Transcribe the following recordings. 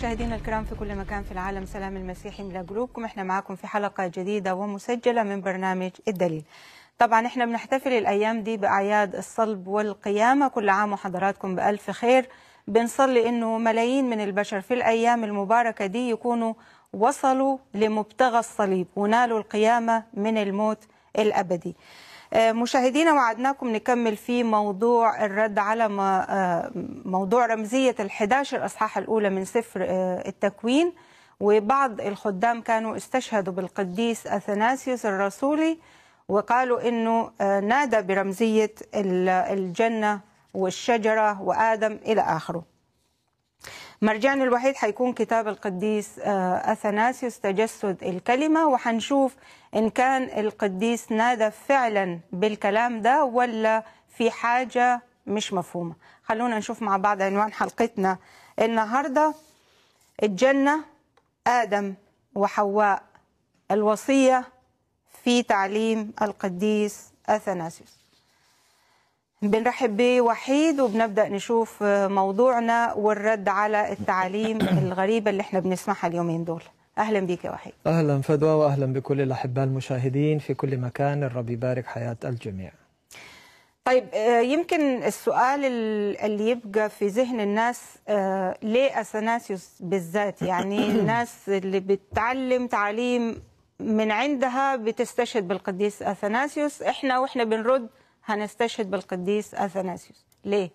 مشاهدينا الكرام في كل مكان في العالم سلام المسيحي من جروبكم احنا معاكم في حلقة جديدة ومسجلة من برنامج الدليل طبعا احنا بنحتفل الايام دي باعياد الصلب والقيامة كل عام وحضراتكم بالف خير بنصلي انه ملايين من البشر في الايام المباركة دي يكونوا وصلوا لمبتغى الصليب ونالوا القيامة من الموت الابدي آه، مشاهدينا وعدناكم نكمل في موضوع الرد على آه، موضوع رمزية ال11 أصحاح الأولى من سفر آه، التكوين وبعض الخدام كانوا استشهدوا بالقديس أثناسيوس الرسولي وقالوا أنه نادى برمزية الجنة والشجرة وآدم إلى آخره مرجعنا الوحيد حيكون كتاب القديس آه، أثناسيوس تجسد الكلمة وحنشوف إن كان القديس نادى فعلا بالكلام ده ولا في حاجة مش مفهومة خلونا نشوف مع بعض عنوان حلقتنا النهاردة الجنة آدم وحواء الوصية في تعليم القديس أثناسيوس بنرحب بوحيد وبنبدا نشوف موضوعنا والرد على التعاليم الغريبه اللي احنا بنسمعها اليومين دول اهلا بيك يا وحيد اهلا فدوى واهلا بكل الاحباء المشاهدين في كل مكان الرب يبارك حياه الجميع طيب آه، يمكن السؤال اللي يبقى في ذهن الناس آه، ليه اثناسيوس بالذات يعني الناس اللي بتعلم تعليم من عندها بتستشهد بالقديس اثناسيوس احنا واحنا بنرد هنستشهد بالقديس أثناسيوس ليه؟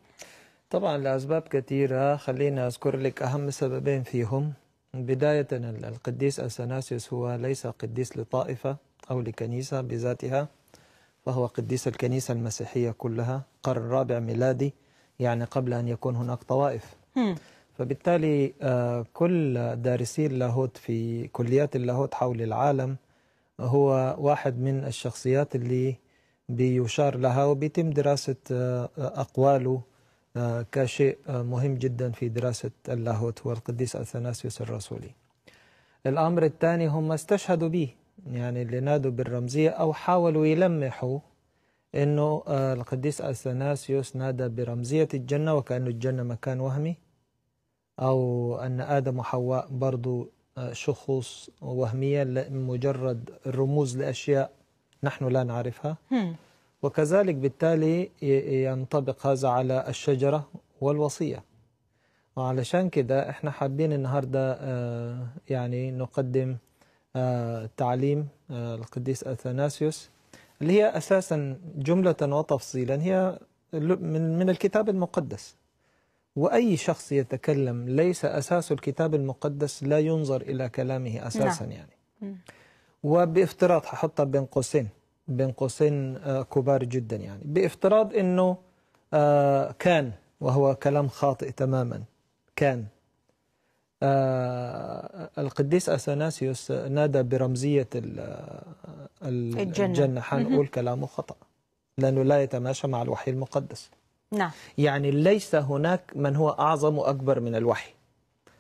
طبعا لأسباب كثيرة خلينا أذكر لك أهم سببين فيهم بداية القديس أثناسيوس هو ليس قديس لطائفة أو لكنيسة بذاتها فهو قديس الكنيسة المسيحية كلها قرن رابع ميلادي يعني قبل أن يكون هناك طوائف فبالتالي آه، كل دارسي اللاهوت في كليات اللاهوت حول العالم هو واحد من الشخصيات اللي بيشار لها وبيتم دراسة آه، أقواله آه، كشيء آه، مهم جدا في دراسة اللاهوت والقديس أثناسيوس الرسولي الأمر الثاني هم استشهدوا به يعني اللي نادوا بالرمزية أو حاولوا يلمحوا أنه القديس أثناسيوس نادى برمزية الجنة وكأنه الجنة مكان وهمي أو أن آدم وحواء برضو شخوص وهمية مجرد رموز لأشياء نحن لا نعرفها وكذلك بالتالي ينطبق هذا على الشجرة والوصية وعلشان كده احنا حابين النهاردة آه، يعني نقدم آه، تعليم القديس آه، أثناسيوس اللي هي أساسا جملة وتفصيلا هي من الكتاب المقدس وأي شخص يتكلم ليس أساس الكتاب المقدس لا ينظر إلى كلامه أساسا لا. نعم. يعني وبافتراض ححطها بين قوسين بين قوسين آه، كبار جدا يعني بافتراض انه آه، كان وهو كلام خاطئ تماما كان آه، القديس اثناسيوس نادى برمزيه الجنه, الجنة. حنقول كلامه خطا لانه لا يتماشى مع الوحي المقدس نعم يعني ليس هناك من هو اعظم واكبر من الوحي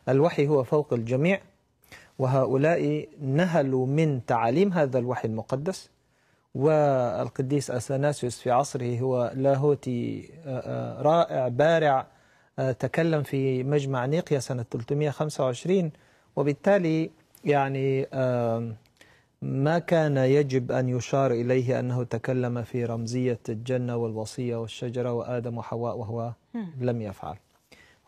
الوحي هو فوق الجميع وهؤلاء نهلوا من تعاليم هذا الوحي المقدس والقديس أثناسيوس في عصره هو لاهوتي آه، آه، رائع بارع آه، تكلم في مجمع نيقيا سنة 325 وبالتالي يعني ما كان يجب أن يشار إليه أنه تكلم في رمزية الجنة والوصية والشجرة وآدم وحواء وهو لم يفعل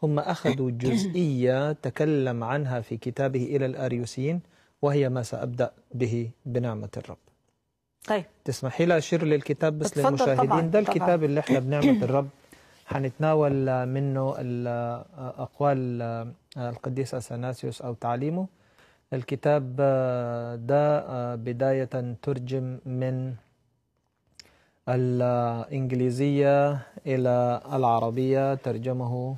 هم أخذوا جزئية تكلم عنها في كتابه إلى الآريوسيين وهي ما سأبدأ به بنعمة الرب طيب تسمحي لي أشير للكتاب بس للمشاهدين طبعاً. ده الكتاب اللي احنا بنعمة الرب هنتناول منه أقوال آه، القديس أساناسيوس أو تعليمه الكتاب آه، ده آه، بداية ترجم من الإنجليزية إلى العربية ترجمه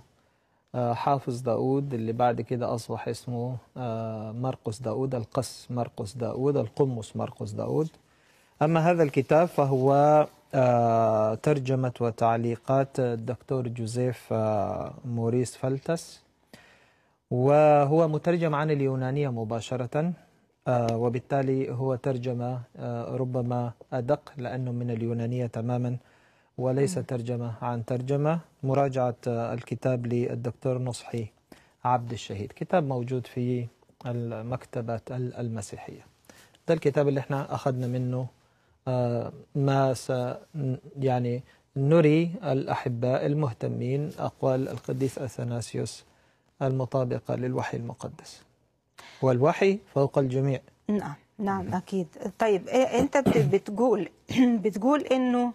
آه، حافظ داود اللي بعد كده أصبح اسمه آه، مرقس داود القس مرقس داود القمص مرقس داود أما هذا الكتاب فهو آه، ترجمة وتعليقات الدكتور جوزيف موريس فلتس وهو مترجم عن اليونانية مباشرة وبالتالي هو ترجمة ربما أدق لأنه من اليونانية تماما وليس ترجمة عن ترجمة مراجعة الكتاب للدكتور نصحي عبد الشهيد كتاب موجود في المكتبة المسيحية ده الكتاب اللي احنا أخذنا منه آه، ما س يعني نري الأحباء المهتمين أقوال القديس أثناسيوس المطابقة للوحي المقدس والوحي فوق الجميع نعم نعم أكيد طيب إيه، أنت بتقول بتقول إنه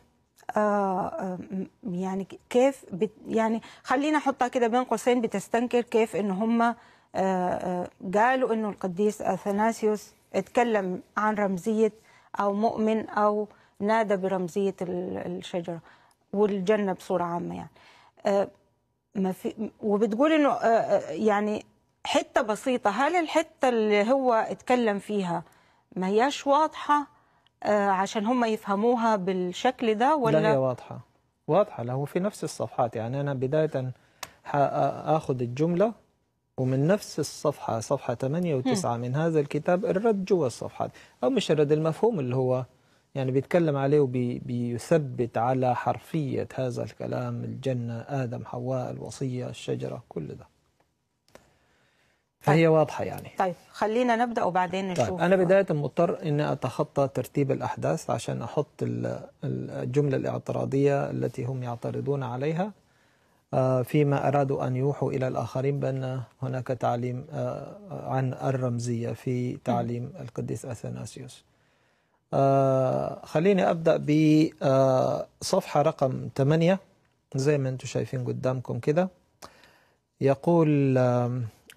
آه، آه، يعني كيف بت يعني خلينا احطها كده بين قوسين بتستنكر كيف ان هم آه، قالوا انه القديس اثناسيوس اتكلم عن رمزيه او مؤمن او نادى برمزيه الشجره والجنه بصوره عامه يعني ما في وبتقول انه يعني حته بسيطه هل الحته اللي هو اتكلم فيها ما هياش واضحه آه، عشان هم يفهموها بالشكل ده ولا لا هي واضحه واضحه له في نفس الصفحات يعني انا بدايه اخذ الجمله ومن نفس الصفحه صفحه 8 و9 من هذا الكتاب الرد جوا الصفحات او مش الرد المفهوم اللي هو يعني بيتكلم عليه وبيثبت على حرفيه هذا الكلام الجنه ادم حواء الوصيه الشجره كل ده فهي طيب. واضحة يعني طيب خلينا نبدأ وبعدين طيب، نشوف طيب أنا بداية مضطر أني أتخطى ترتيب الأحداث عشان أحط الجملة الاعتراضية التي هم يعترضون عليها آه، فيما أرادوا أن يوحوا إلى الآخرين بأن هناك تعليم آه، آه، عن الرمزية في تعليم القديس أثناسيوس خليني أبدأ بصفحة رقم 8 زي ما أنتم شايفين قدامكم كده يقول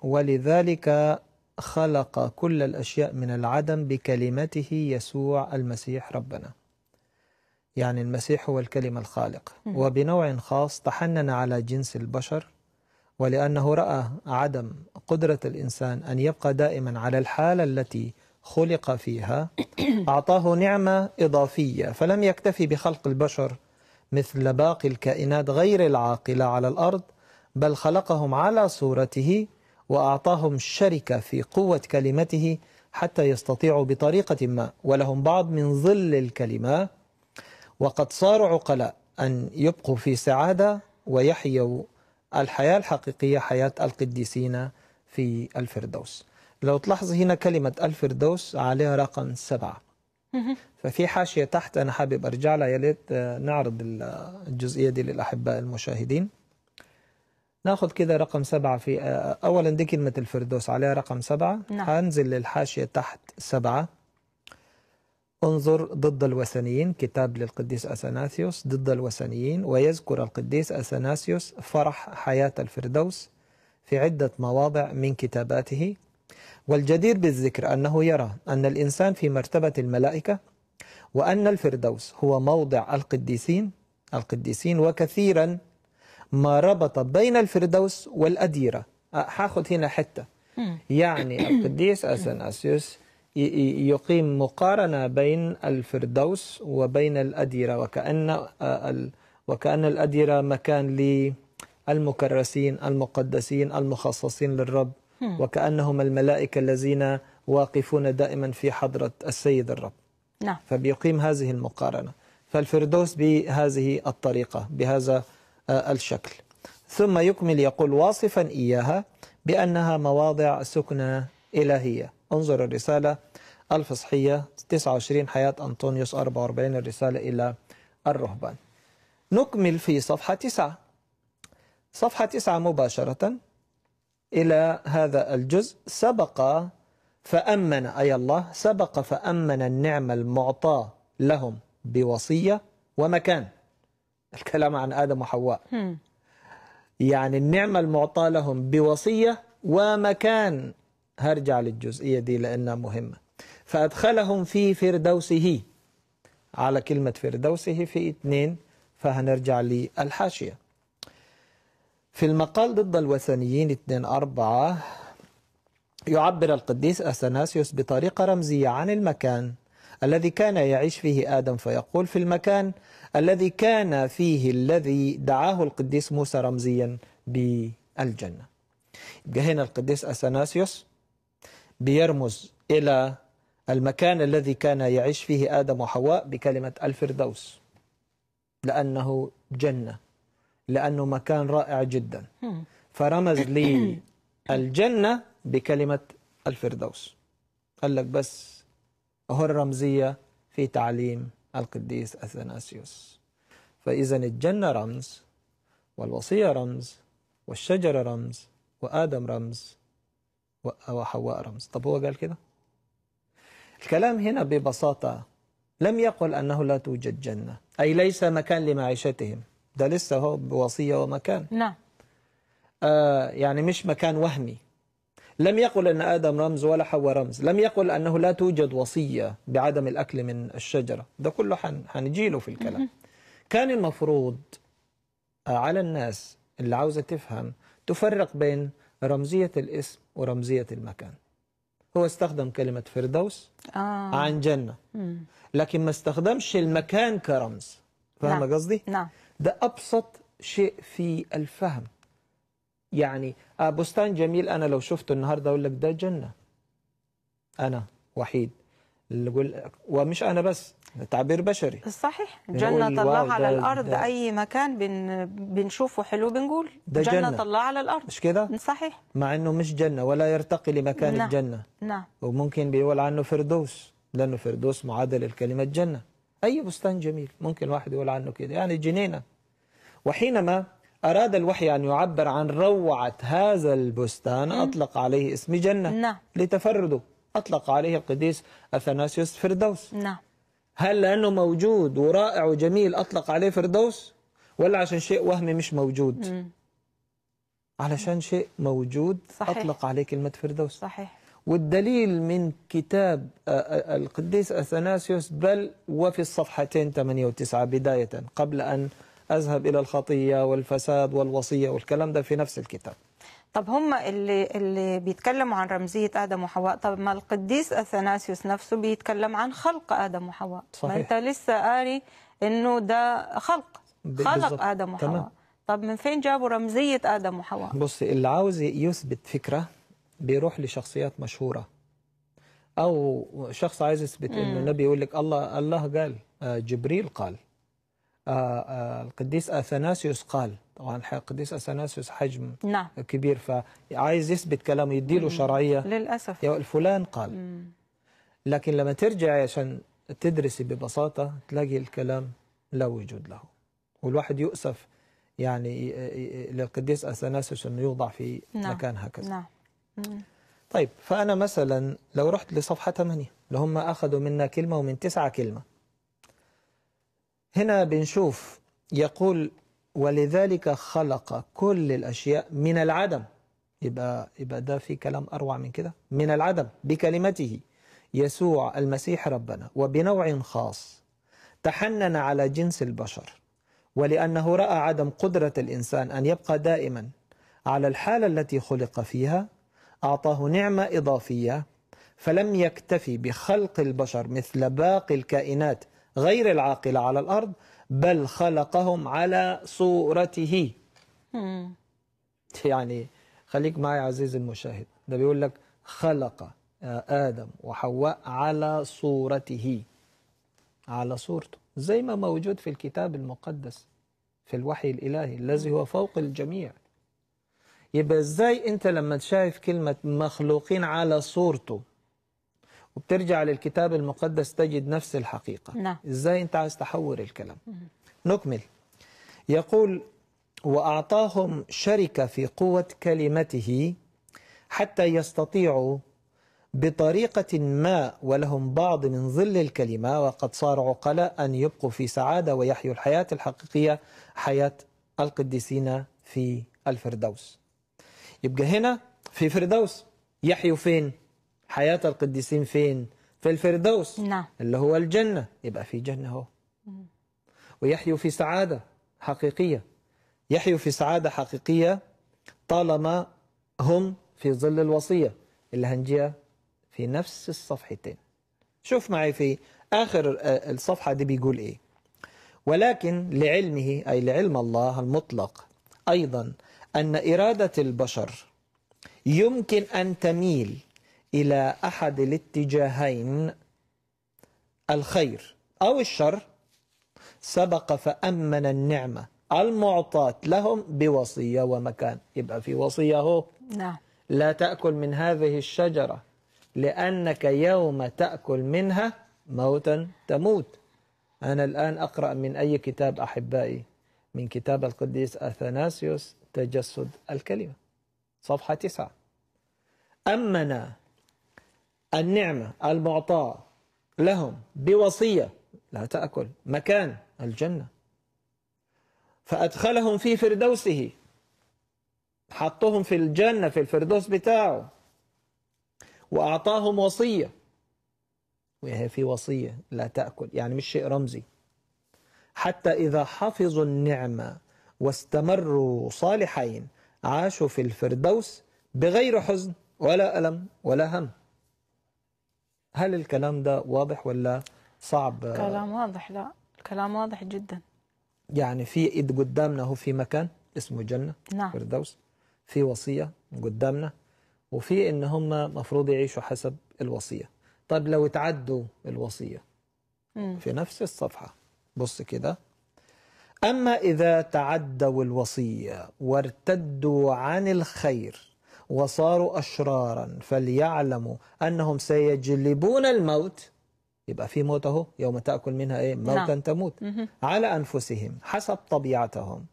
ولذلك خلق كل الأشياء من العدم بكلمته يسوع المسيح ربنا يعني المسيح هو الكلمة الخالق وبنوع خاص تحنن على جنس البشر ولأنه رأى عدم قدرة الإنسان أن يبقى دائما على الحالة التي خلق فيها أعطاه نعمة إضافية فلم يكتفي بخلق البشر مثل باقي الكائنات غير العاقلة على الأرض بل خلقهم على صورته وأعطاهم الشركة في قوة كلمته حتى يستطيعوا بطريقة ما ولهم بعض من ظل الكلمة وقد صاروا عقلاء أن يبقوا في سعادة ويحيوا الحياة الحقيقية حياة القديسين في الفردوس لو تلاحظ هنا كلمة الفردوس عليها رقم سبعة ففي حاشية تحت أنا حابب أرجع لها يا ليت آه، نعرض الجزئية دي للأحباء المشاهدين ناخذ كده رقم سبعة في آه، أولا دي كلمة الفردوس عليها رقم سبعة نعم. هنزل للحاشية تحت سبعة انظر ضد الوثنيين كتاب للقديس اثناسيوس ضد الوثنيين ويذكر القديس اثناسيوس فرح حياة الفردوس في عدة مواضع من كتاباته والجدير بالذكر أنه يرى أن الإنسان في مرتبة الملائكة وأن الفردوس هو موضع القديسين القديسين وكثيرا ما ربط بين الفردوس والأديرة أه، هاخد هنا حتة يعني القديس أثناسيوس يقيم مقارنة بين الفردوس وبين الأديرة وكأن أه، وكأن الأديرة مكان للمكرسين المقدسين المخصصين للرب وكأنهم الملائكة الذين واقفون دائما في حضرة السيد الرب نعم. فبيقيم هذه المقارنة فالفردوس بهذه الطريقة بهذا آه، الشكل ثم يكمل يقول واصفا إياها بأنها مواضع سكنة إلهية انظر الرسالة الفصحية 29 حياة أنطونيوس 44 الرسالة إلى الرهبان نكمل في صفحة 9 صفحة 9 مباشرة إلى هذا الجزء سبق فأمن أي الله سبق فأمن النعمة المعطاة لهم بوصية ومكان الكلام عن آدم وحواء يعني النعمة المعطاة لهم بوصية ومكان هرجع للجزئية دي لأنها مهمة فأدخلهم في فردوسه على كلمة فردوسه في اثنين فهنرجع للحاشية في المقال ضد الوثنيين اثنين أربعة يعبر القديس أثناسيوس بطريقة رمزية عن المكان الذي كان يعيش فيه آدم فيقول في المكان الذي كان فيه الذي دعاه القديس موسى رمزيا بالجنة يبقى هنا القديس أثناسيوس بيرمز إلى المكان الذي كان يعيش فيه آدم وحواء بكلمة الفردوس لأنه جنة لأنه مكان رائع جدا فرمز لي الجنة بكلمة الفردوس قال لك بس أهو الرمزية في تعليم القديس أثناسيوس فإذا الجنة رمز والوصية رمز والشجرة رمز وآدم رمز وحواء رمز طب هو قال كده الكلام هنا ببساطة لم يقل أنه لا توجد جنة أي ليس مكان لمعيشتهم ده لسه هو بوصية ومكان نعم آه يعني مش مكان وهمي لم يقل أن آدم رمز ولا حواء رمز لم يقل أنه لا توجد وصية بعدم الأكل من الشجرة ده كله هنجيله في الكلام كان المفروض آه، على الناس اللي عاوزة تفهم تفرق بين رمزية الاسم ورمزية المكان هو استخدم كلمة فردوس آه. عن جنة لكن ما استخدمش المكان كرمز فاهمة نعم. قصدي؟ نعم ده أبسط شيء في الفهم يعني آه، بستان جميل انا لو شفته النهارده اقول لك ده جنه انا وحيد اللي قول ومش انا بس تعبير بشري صحيح جنة الله على الأرض ده أي مكان بن بنشوفه حلو بنقول ده جنة, جنة الله على الأرض مش كده؟ صحيح مع إنه مش جنة ولا يرتقي لمكان نا. نعم. الجنة نعم وممكن بيقول عنه فردوس لأنه فردوس معادل لكلمة جنة أي بستان جميل ممكن واحد يقول عنه كده يعني جنينة وحينما أراد الوحي أن يعبر عن روعة هذا البستان أطلق عليه اسم جنة نعم. لتفرده أطلق عليه القديس أثناسيوس فردوس نعم هل لأنه موجود ورائع وجميل أطلق عليه فردوس ولا عشان شيء وهمي مش موجود مم. علشان شيء موجود صحيح. أطلق عليه كلمة فردوس صحيح والدليل من كتاب آه، آه، القديس أثناسيوس بل وفي الصفحتين 8 و 9 بداية قبل أن أذهب إلى الخطية والفساد والوصية والكلام ده في نفس الكتاب طب هم اللي اللي بيتكلموا عن رمزيه ادم وحواء طب ما القديس اثناسيوس نفسه بيتكلم عن خلق ادم وحواء صحيح. ما انت لسه قاري انه ده خلق خلق بالزبط. ادم وحواء تمام. طب من فين جابوا رمزيه ادم وحواء بص اللي عاوز يثبت فكره بيروح لشخصيات مشهوره او شخص عايز يثبت انه النبي يقول لك الله الله قال آه، جبريل قال آه، آه، القديس اثناسيوس قال طبعا القديس اثناسيوس حجم نعم. كبير فعايز يثبت كلامه يديله شرعيه للاسف فلان قال مم. لكن لما ترجع عشان تدرسي ببساطه تلاقي الكلام لا وجود له والواحد يؤسف يعني للقديس اثناسيوس انه يوضع في نعم. مكان هكذا نعم. طيب فانا مثلا لو رحت لصفحه 8 اللي هم اخذوا منا كلمه ومن تسعه كلمه هنا بنشوف يقول ولذلك خلق كل الأشياء من العدم يبقى, يبقى ده في كلام أروع من كده من العدم بكلمته يسوع المسيح ربنا وبنوع خاص تحنن على جنس البشر ولأنه رأى عدم قدرة الإنسان أن يبقى دائما على الحالة التي خلق فيها أعطاه نعمة إضافية فلم يكتفي بخلق البشر مثل باقي الكائنات غير العاقلة على الأرض بل خلقهم على صورته يعني خليك معي عزيز المشاهد ده بيقول لك خلق آه، آدم وحواء على صورته على صورته زي ما موجود في الكتاب المقدس في الوحي الإلهي الذي هو فوق الجميع يبقى ازاي انت لما تشايف كلمة مخلوقين على صورته وبترجع للكتاب المقدس تجد نفس الحقيقة نعم. إزاي أنت عايز تحور الكلام نكمل يقول وأعطاهم شركة في قوة كلمته حتى يستطيعوا بطريقة ما ولهم بعض من ظل الكلمة وقد صار عقلاء أن يبقوا في سعادة ويحيوا الحياة الحقيقية حياة القديسين في الفردوس يبقى هنا في فردوس يحيوا فين؟ حياة القديسين فين؟ في الفردوس نعم اللي هو الجنة يبقى في جنة اهو ويحيوا في سعادة حقيقية يحيوا في سعادة حقيقية طالما هم في ظل الوصية اللي هنجيها في نفس الصفحتين شوف معي في آخر الصفحة دي بيقول إيه ولكن لعلمه أي لعلم الله المطلق أيضا أن إرادة البشر يمكن أن تميل إلى أحد الاتجاهين الخير أو الشر سبق فأمن النعمة المعطاة لهم بوصية ومكان يبقى في وصية هو نعم لا تأكل من هذه الشجرة لأنك يوم تأكل منها موتا تموت أنا الآن أقرأ من أي كتاب أحبائي من كتاب القديس أثناسيوس تجسد الكلمة صفحة تسعة أمنا النعمة المعطاة لهم بوصية لا تأكل مكان الجنة فأدخلهم في فردوسه حطهم في الجنة في الفردوس بتاعه وأعطاهم وصية وهي في وصية لا تأكل يعني مش شيء رمزي حتى إذا حفظوا النعمة واستمروا صالحين عاشوا في الفردوس بغير حزن ولا ألم ولا هم هل الكلام ده واضح ولا صعب كلام واضح لا الكلام واضح جدا يعني في إذ قدامنا هو في مكان اسمه جنة نعم فردوس في وصية قدامنا وفي إن هم مفروض يعيشوا حسب الوصية طب لو تعدوا الوصية في نفس الصفحة بص كده أما إذا تعدوا الوصية وارتدوا عن الخير وصاروا أشرارا فليعلموا أنهم سيجلبون الموت يبقى في موت اهو يوم تأكل منها إيه موتا نعم. تموت على أنفسهم حسب طبيعتهم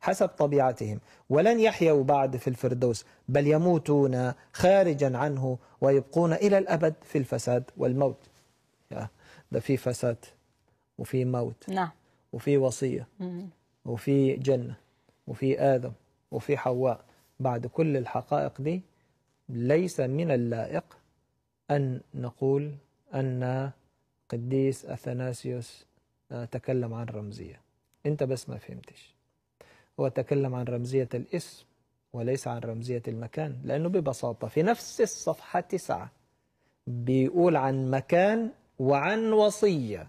حسب طبيعتهم ولن يحيوا بعد في الفردوس بل يموتون خارجا عنه ويبقون إلى الأبد في الفساد والموت ده في فساد وفي موت نعم وفي وصية وفي جنة وفي آدم وفي حواء بعد كل الحقائق دي ليس من اللائق أن نقول أن قديس أثناسيوس آه، تكلم عن رمزية أنت بس ما فهمتش هو تكلم عن رمزية الاسم وليس عن رمزية المكان لأنه ببساطة في نفس الصفحة تسعة بيقول عن مكان وعن وصية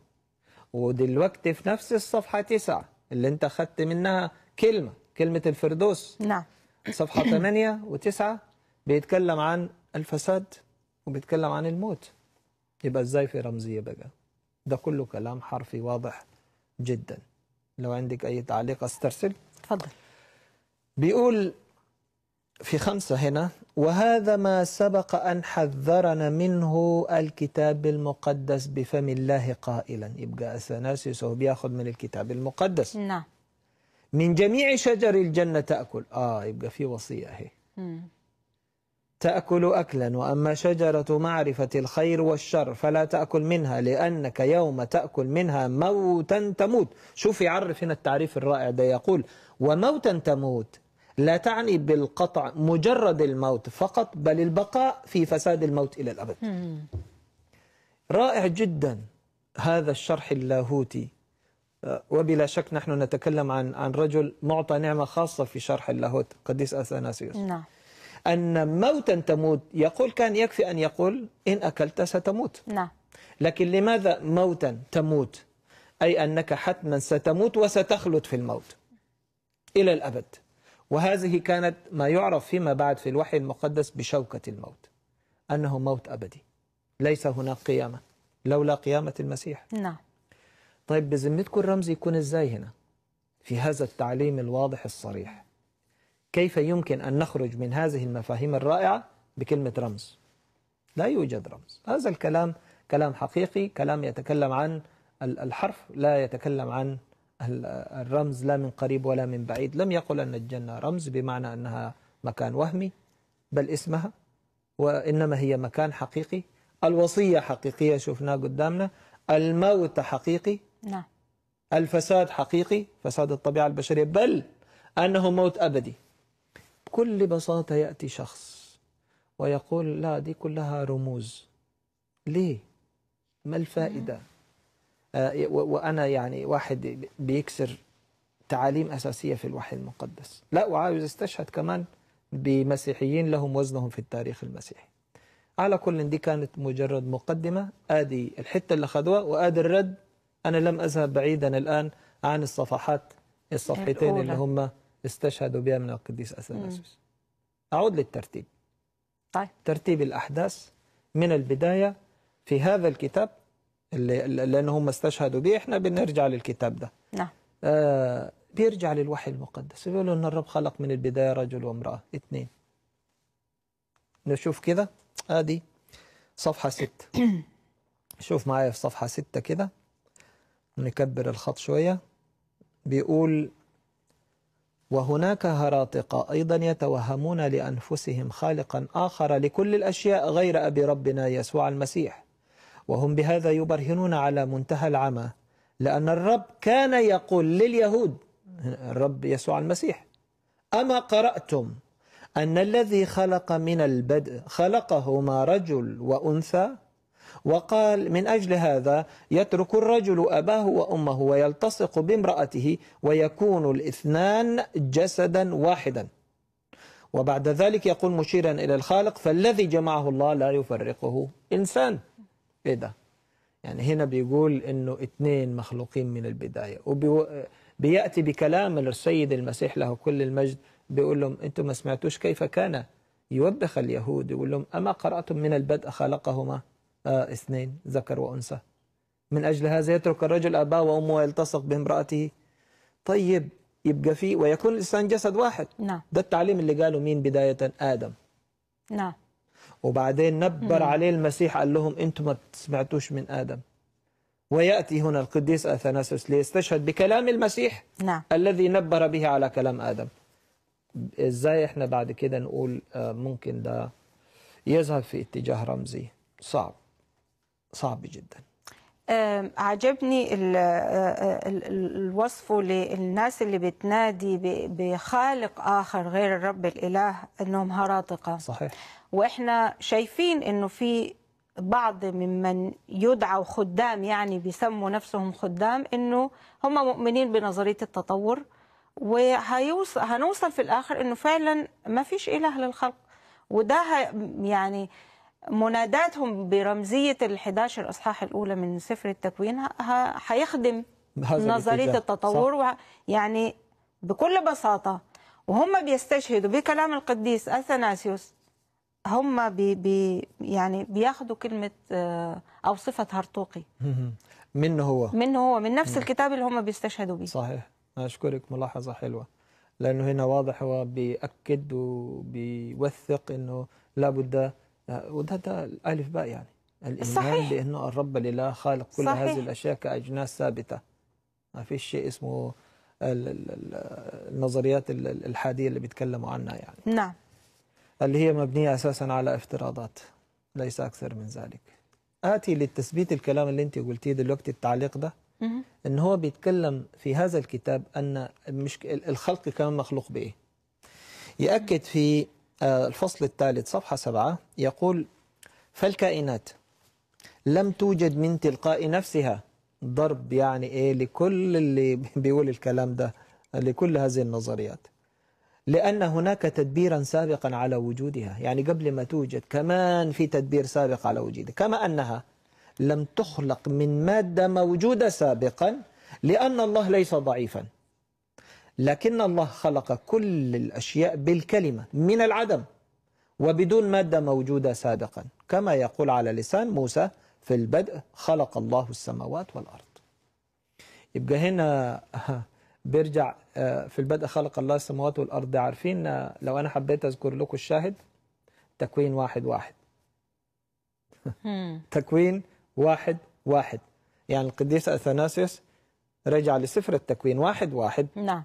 ودلوقتي في نفس الصفحة تسعة اللي انت خدت منها كلمة كلمة الفردوس نعم صفحة 8 و9 بيتكلم عن الفساد وبيتكلم عن الموت يبقى ازاي في رمزية بقى ده كله كلام حرفي واضح جدا لو عندك أي تعليق استرسل تفضل بيقول في خمسة هنا وهذا ما سبق أن حذرنا منه الكتاب المقدس بفم الله قائلا يبقى أثناسيوس هو بياخذ من الكتاب المقدس نعم من جميع شجر الجنة تأكل آه يبقى في وصية هي تأكل أكلا وأما شجرة معرفة الخير والشر فلا تأكل منها لأنك يوم تأكل منها موتا تموت شوف يعرف هنا التعريف الرائع ده يقول وموتا تموت لا تعني بالقطع مجرد الموت فقط بل البقاء في فساد الموت إلى الأبد رائع جدا هذا الشرح اللاهوتي وبلا شك نحن نتكلم عن عن رجل معطى نعمة خاصة في شرح اللاهوت قديس أثناسيوس نعم أن موتا تموت يقول كان يكفي أن يقول إن أكلت ستموت نعم لكن لماذا موتا تموت أي أنك حتما ستموت وستخلد في الموت إلى الأبد وهذه كانت ما يعرف فيما بعد في الوحي المقدس بشوكة الموت أنه موت أبدي ليس هناك قيامة لولا قيامة المسيح نعم طيب بذمتكم الرمز يكون ازاي هنا في هذا التعليم الواضح الصريح كيف يمكن أن نخرج من هذه المفاهيم الرائعة بكلمة رمز لا يوجد رمز هذا الكلام كلام حقيقي كلام يتكلم عن الحرف لا يتكلم عن الرمز لا من قريب ولا من بعيد لم يقل أن الجنة رمز بمعنى أنها مكان وهمي بل اسمها وإنما هي مكان حقيقي الوصية حقيقية شفناها قدامنا الموت حقيقي نعم الفساد حقيقي فساد الطبيعة البشرية بل أنه موت أبدي بكل بساطة يأتي شخص ويقول لا دي كلها رموز ليه ما الفائدة آه وأنا يعني واحد بيكسر تعاليم أساسية في الوحي المقدس لا وعاوز استشهد كمان بمسيحيين لهم وزنهم في التاريخ المسيحي على كل دي كانت مجرد مقدمة آدي الحتة اللي خدوها وآدي الرد أنا لم أذهب بعيدا الآن عن الصفحات الصفحتين الأولى. اللي هم استشهدوا بها من القديس أثناسيوس أعود للترتيب طيب. ترتيب الأحداث من البداية في هذا الكتاب اللي لأن هم استشهدوا به إحنا بنرجع للكتاب ده نعم آه بيرجع للوحي المقدس بيقولوا إن الرب خلق من البداية رجل وامرأة اثنين نشوف كده آدي آه، صفحة ستة شوف معايا في صفحة ستة كده نكبر الخط شوية بيقول وهناك هراطقة أيضا يتوهمون لأنفسهم خالقا آخر لكل الأشياء غير أبي ربنا يسوع المسيح وهم بهذا يبرهنون على منتهى العمى لأن الرب كان يقول لليهود الرب يسوع المسيح أما قرأتم أن الذي خلق من البدء خلقهما رجل وأنثى وقال من أجل هذا يترك الرجل أباه وأمه ويلتصق بامرأته ويكون الاثنان جسدا واحدا وبعد ذلك يقول مشيرا إلى الخالق فالذي جمعه الله لا يفرقه إنسان إيه ده يعني هنا بيقول أنه اثنين مخلوقين من البداية وبيأتي بكلام السيد المسيح له كل المجد بيقول لهم أنتم ما سمعتوش كيف كان يوبخ اليهود يقول لهم أما قرأتم من البدء خلقهما آه، اثنين ذكر وأنثى من أجل هذا يترك الرجل أباه وأمه ويلتصق بامرأته طيب يبقى في ويكون الإنسان جسد واحد نعم ده التعليم اللي قاله مين بداية آدم نعم وبعدين نبر مم. عليه المسيح قال لهم أنتم ما سمعتوش من آدم ويأتي هنا القديس أثناسوس ليستشهد بكلام المسيح نعم. الذي نبر به على كلام آدم إزاي إحنا بعد كده نقول آه، ممكن ده يذهب في اتجاه رمزي صعب صعب جدا عجبني آه، آه، ال الوصف للناس اللي بتنادي بخالق آخر غير الرب الإله أنهم هراطقة صحيح وإحنا شايفين أنه في بعض ممن يدعوا خدام يعني بيسموا نفسهم خدام أنه هم مؤمنين بنظرية التطور وهنوصل في الآخر أنه فعلا ما فيش إله للخلق وده يعني مناداتهم برمزية ال 11 إصحاح الأولى من سفر التكوين هيخدم نظرية التطور يعني بكل بساطة وهم بيستشهدوا بكلام القديس أثناسيوس هم بي بي يعني بياخدوا كلمة آه، أو صفة هرطوقي من هو من هو من نفس الكتاب اللي هم بيستشهدوا به صحيح أشكرك ملاحظة حلوة لأنه هنا واضح هو بيأكد وبيوثق أنه لابد وده ده الالف باء يعني الايمان صحيح. بانه الرب الاله خالق كل صحيح. هذه الاشياء كاجناس ثابته ما فيش شيء اسمه النظريات الالحاديه اللي بيتكلموا عنها يعني نعم اللي هي مبنيه اساسا على افتراضات ليس اكثر من ذلك اتي للتثبيت الكلام اللي انت قلتيه دلوقتي التعليق ده ان هو بيتكلم في هذا الكتاب ان مش الخلق كمان مخلوق بايه ياكد في آه، الفصل الثالث صفحة سبعة يقول فالكائنات لم توجد من تلقاء نفسها ضرب يعني إيه لكل اللي بيقول الكلام ده لكل هذه النظريات لأن هناك تدبيرا سابقا على وجودها يعني قبل ما توجد كمان في تدبير سابق على وجودها كما أنها لم تخلق من مادة موجودة سابقا لأن الله ليس ضعيفا لكن الله خلق كل الأشياء بالكلمة من العدم وبدون مادة موجودة سابقا كما يقول على لسان موسى في البدء خلق الله السماوات والأرض يبقى هنا بيرجع آه، في البدء خلق الله السماوات والأرض عارفين آه، لو أنا حبيت أذكر لكم الشاهد تكوين واحد واحد تكوين واحد واحد يعني القديس أثناسيوس رجع لسفر التكوين واحد واحد نعم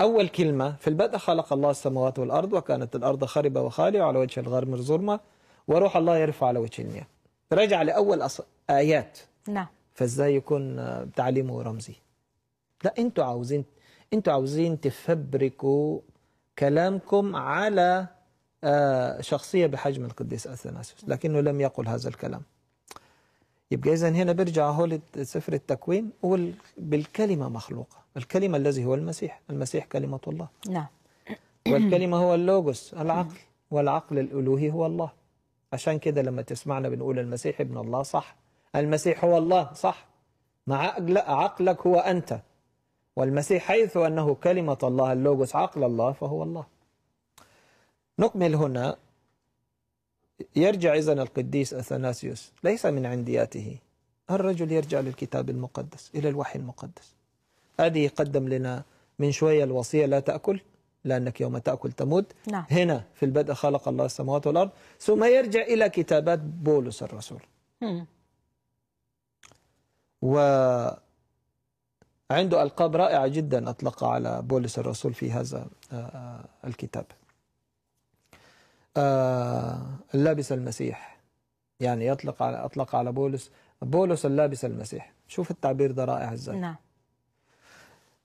أول كلمة في البدء خلق الله السماوات والأرض وكانت الأرض خربة وخالية وعلى وجه الغرب ظلمة وروح الله يرفع على وجه المياه رجع لأول أص... آيات نعم فازاي يكون تعليمه رمزي لا انتوا عاوزين انتوا عاوزين تفبركوا كلامكم على آه، شخصية بحجم القديس أثناسيوس لكنه لم يقل هذا الكلام يبقى إذا هنا برجع هو لسفر التكوين بالكلمة مخلوقة الكلمة الذي هو المسيح المسيح كلمة الله نعم والكلمة هو اللوجوس العقل والعقل الألوهي هو الله عشان كده لما تسمعنا بنقول المسيح ابن الله صح المسيح هو الله صح مع عقلك هو أنت والمسيح حيث أنه كلمة الله اللوجوس عقل الله فهو الله نكمل هنا يرجع إذا القديس أثناسيوس ليس من عندياته الرجل يرجع للكتاب المقدس إلى الوحي المقدس هذه قدم لنا من شوية الوصية لا تأكل لأنك يوم تأكل تموت نعم. هنا في البدء خلق الله السماوات والأرض ثم يرجع إلى كتابات بولس الرسول و وعنده ألقاب رائعة جدا أطلقها على بولس الرسول في هذا آه، آه، الكتاب آه، اللابس المسيح يعني يطلق على أطلق على بولس بولس اللابس المسيح شوف التعبير ده رائع ازاي نعم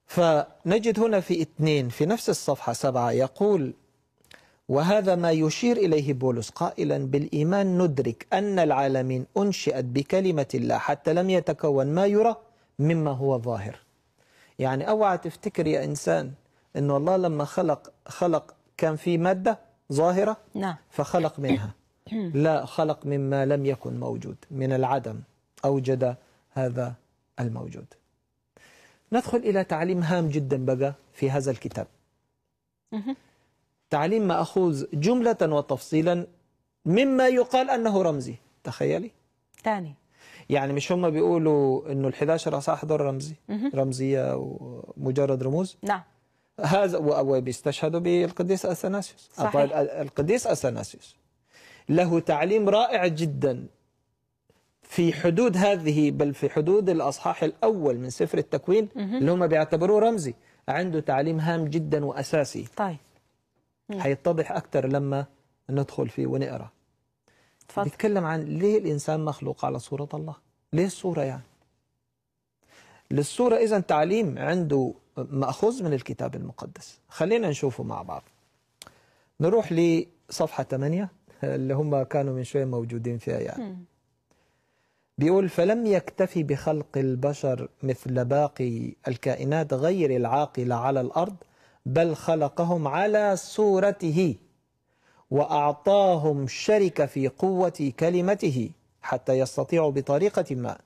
فنجد هنا في اثنين في نفس الصفحة سبعة يقول وهذا ما يشير إليه بولس قائلا بالإيمان ندرك أن العالمين أنشئت بكلمة الله حتى لم يتكون ما يرى مما هو ظاهر يعني أوعى تفتكر يا إنسان أن الله لما خلق خلق كان في مادة ظاهرة نعم فخلق منها لا خلق مما لم يكن موجود من العدم أوجد هذا الموجود ندخل إلى تعليم هام جدا بقى في هذا الكتاب تعليم مأخوذ جملة وتفصيلا مما يقال أنه رمزي تخيلي تاني يعني مش هم بيقولوا أنه ال11 أصح دول رمزي رمزية ومجرد رموز نعم هذا وبيستشهدوا بالقديس اثناسيوس القديس اثناسيوس له تعليم رائع جدا في حدود هذه بل في حدود الاصحاح الاول من سفر التكوين اللي هم بيعتبروه رمزي عنده تعليم هام جدا واساسي طيب هيتضح اكثر لما ندخل فيه ونقرا تفضل بيتكلم عن ليه الانسان مخلوق على صوره الله ليه الصوره يعني للصورة إذا تعليم عنده مأخوذ من الكتاب المقدس خلينا نشوفه مع بعض نروح لصفحة 8 اللي هم كانوا من شوية موجودين فيها يعني بيقول فلم يكتفي بخلق البشر مثل باقي الكائنات غير العاقلة على الأرض بل خلقهم على صورته وأعطاهم شركة في قوة كلمته حتى يستطيعوا بطريقة ما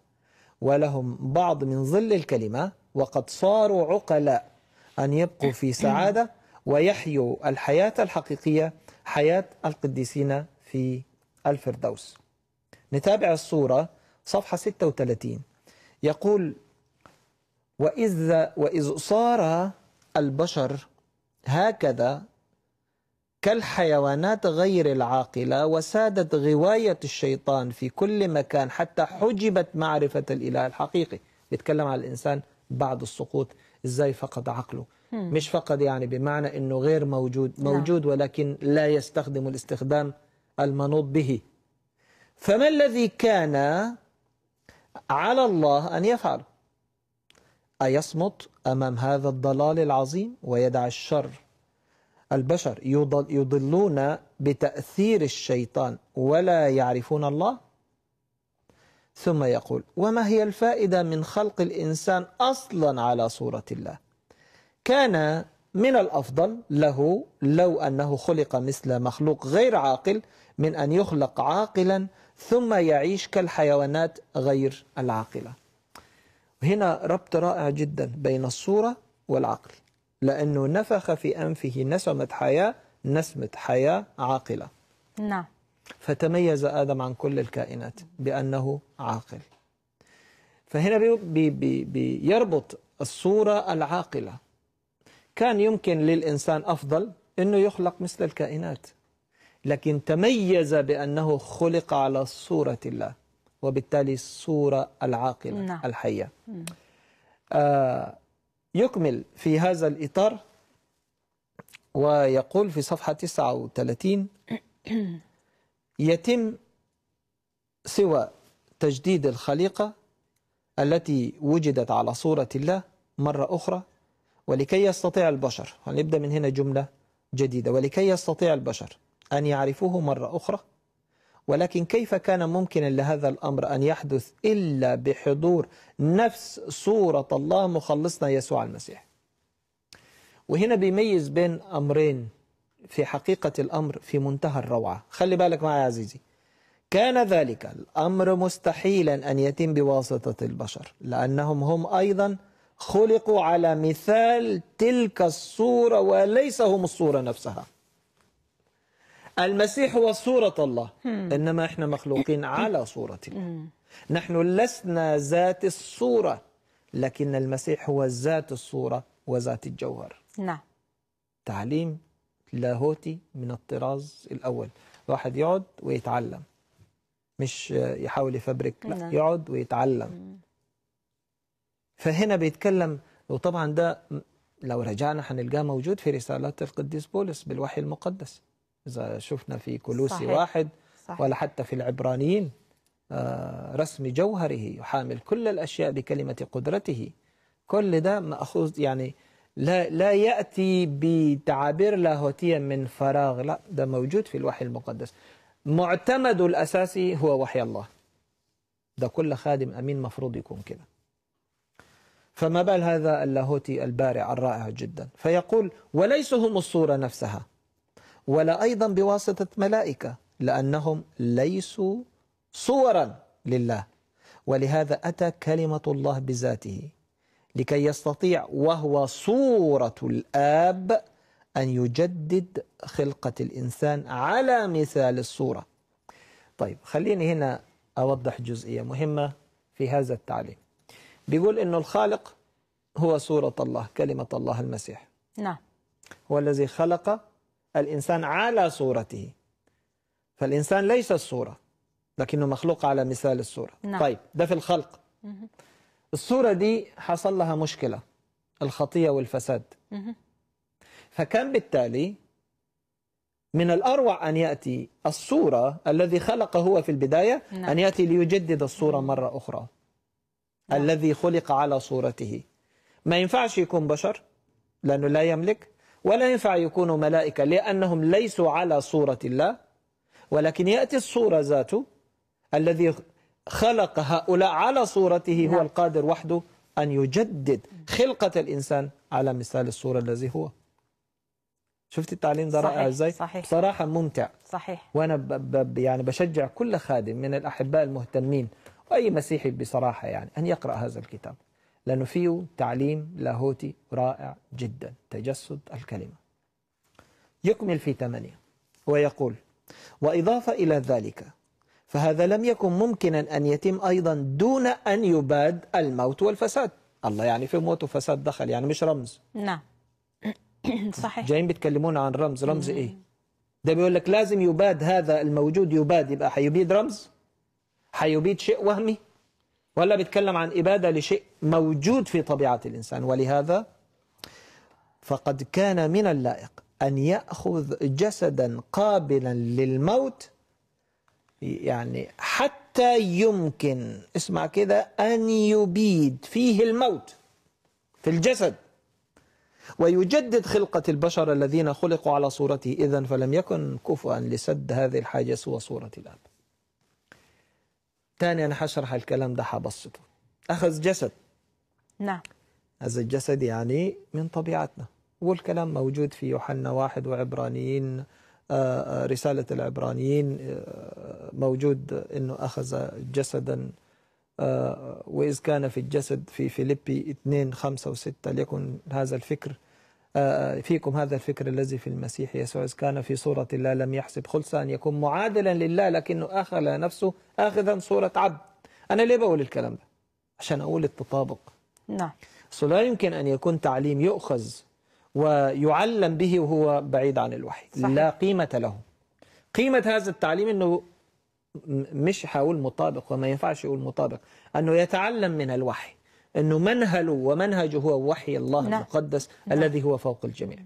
ولهم بعض من ظل الكلمة وقد صاروا عقلاء أن يبقوا في سعادة ويحيوا الحياة الحقيقية حياة القديسين في الفردوس نتابع الصورة صفحة 36 يقول وإذ, وإذ صار البشر هكذا كالحيوانات غير العاقلة وسادت غواية الشيطان في كل مكان حتى حجبت معرفة الإله الحقيقي بيتكلم على الإنسان بعد السقوط إزاي فقد عقله مش فقد يعني بمعنى أنه غير موجود نعم. موجود ولكن لا يستخدم الاستخدام المنوط به فما الذي كان على الله أن يفعله أيصمت أمام هذا الضلال العظيم ويدع الشر البشر يضلون بتأثير الشيطان ولا يعرفون الله ثم يقول وما هي الفائدة من خلق الإنسان أصلا على صورة الله كان من الأفضل له لو أنه خلق مثل مخلوق غير عاقل من أن يخلق عاقلا ثم يعيش كالحيوانات غير العاقلة هنا ربط رائع جدا بين الصورة والعقل لأنه نفخ في أنفه نسمة حياة نسمة حياة عاقلة نعم فتميز آدم عن كل الكائنات بأنه عاقل فهنا بي بي بي يربط الصورة العاقلة كان يمكن للإنسان أفضل أنه يخلق مثل الكائنات لكن تميز بأنه خلق على صورة الله وبالتالي الصورة العاقلة نعم. الحية آه يكمل في هذا الإطار ويقول في صفحة 39 يتم سوى تجديد الخليقة التي وجدت على صورة الله مرة أخرى ولكي يستطيع البشر هنبدأ من هنا جملة جديدة ولكي يستطيع البشر أن يعرفوه مرة أخرى ولكن كيف كان ممكنا لهذا الأمر أن يحدث إلا بحضور نفس صورة الله مخلصنا يسوع المسيح وهنا بيميز بين أمرين في حقيقة الأمر في منتهى الروعة خلي بالك معي يا عزيزي كان ذلك الأمر مستحيلا أن يتم بواسطة البشر لأنهم هم أيضا خلقوا على مثال تلك الصورة وليس هم الصورة نفسها المسيح هو صورة الله إنما إحنا مخلوقين على صورة الله نحن لسنا ذات الصورة لكن المسيح هو ذات الصورة وذات الجوهر نعم تعليم لاهوتي من الطراز الأول واحد يقعد ويتعلم مش يحاول يفبرك لا نعم. يقعد ويتعلم فهنا بيتكلم وطبعا ده لو رجعنا هنلقاه موجود في رسالات القديس بولس بالوحي المقدس إذا شفنا في كلوسي صحيح. واحد صحيح. ولا حتى في العبرانيين آه، رسم جوهره يحامل كل الأشياء بكلمة قدرته كل ده مأخوذ يعني لا لا يأتي بتعابير لاهوتية من فراغ لا ده موجود في الوحي المقدس معتمد الأساسي هو وحي الله ده كل خادم أمين مفروض يكون كده فما بال هذا اللاهوتي البارع الرائع جدا فيقول وليس هم الصورة نفسها ولا أيضا بواسطة ملائكة لأنهم ليسوا صورا لله ولهذا أتى كلمة الله بذاته لكي يستطيع وهو صورة الآب أن يجدد خلقة الإنسان على مثال الصورة طيب خليني هنا أوضح جزئية مهمة في هذا التعليم بيقول أن الخالق هو صورة الله كلمة الله المسيح نعم هو الذي خلق الإنسان على صورته فالإنسان ليس الصورة لكنه مخلوق على مثال الصورة نعم. طيب ده في الخلق مه. الصورة دي حصل لها مشكلة الخطية والفساد مه. فكان بالتالي من الأروع أن يأتي الصورة الذي خلق هو في البداية نعم. أن يأتي ليجدد الصورة مرة أخرى نعم. الذي خلق على صورته ما ينفعش يكون بشر لأنه لا يملك ولا ينفع يكونوا ملائكة لأنهم ليسوا على صورة الله ولكن يأتي الصورة ذاته الذي خلق هؤلاء على صورته هو نعم. القادر وحده أن يجدد خلقة الإنسان على مثال الصورة الذي هو شفت التعليم ده رائع ازاي صحيح بصراحه ممتع صحيح وانا ب ب يعني بشجع كل خادم من الاحباء المهتمين واي مسيحي بصراحه يعني ان يقرا هذا الكتاب لأنه فيه تعليم لاهوتي رائع جدا تجسد الكلمة يكمل في ثمانية ويقول وإضافة إلى ذلك فهذا لم يكن ممكنا أن يتم أيضا دون أن يباد الموت والفساد الله يعني في موت وفساد دخل يعني مش رمز نعم صحيح جايين بيتكلمونا عن رمز رمز إيه ده بيقول لك لازم يباد هذا الموجود يباد يبقى حيبيد رمز حيبيد شيء وهمي ولا بيتكلم عن إبادة لشيء موجود في طبيعة الإنسان ولهذا فقد كان من اللائق أن يأخذ جسدا قابلا للموت يعني حتى يمكن اسمع كذا أن يبيد فيه الموت في الجسد ويجدد خلقة البشر الذين خلقوا على صورته إذا فلم يكن كفؤا لسد هذه الحاجة سوى صورة الأب تاني أنا حشرح الكلام ده حبسطه أخذ جسد نعم هذا الجسد يعني من طبيعتنا والكلام موجود في يوحنا واحد وعبرانيين آه، آه، رسالة العبرانيين آه، موجود أنه أخذ جسدا وإذ كان في الجسد في فيليبي 2 5 و 6 ليكن هذا الفكر آه، فيكم هذا الفكر الذي في المسيح يسوع إذ كان في صورة الله لم يحسب خلصا أن يكون معادلا لله لكنه أخذ نفسه آخذا صورة عبد أنا ليه بقول الكلام ده؟ عشان أقول التطابق نعم لا يمكن أن يكون تعليم يؤخذ ويعلم به وهو بعيد عن الوحي صحيح. لا قيمة له قيمة هذا التعليم أنه مش هقول مطابق وما ينفعش يقول مطابق أنه يتعلم من الوحي أنه منهله ومنهجه هو وحي الله نعم. المقدس نعم. الذي هو فوق الجميع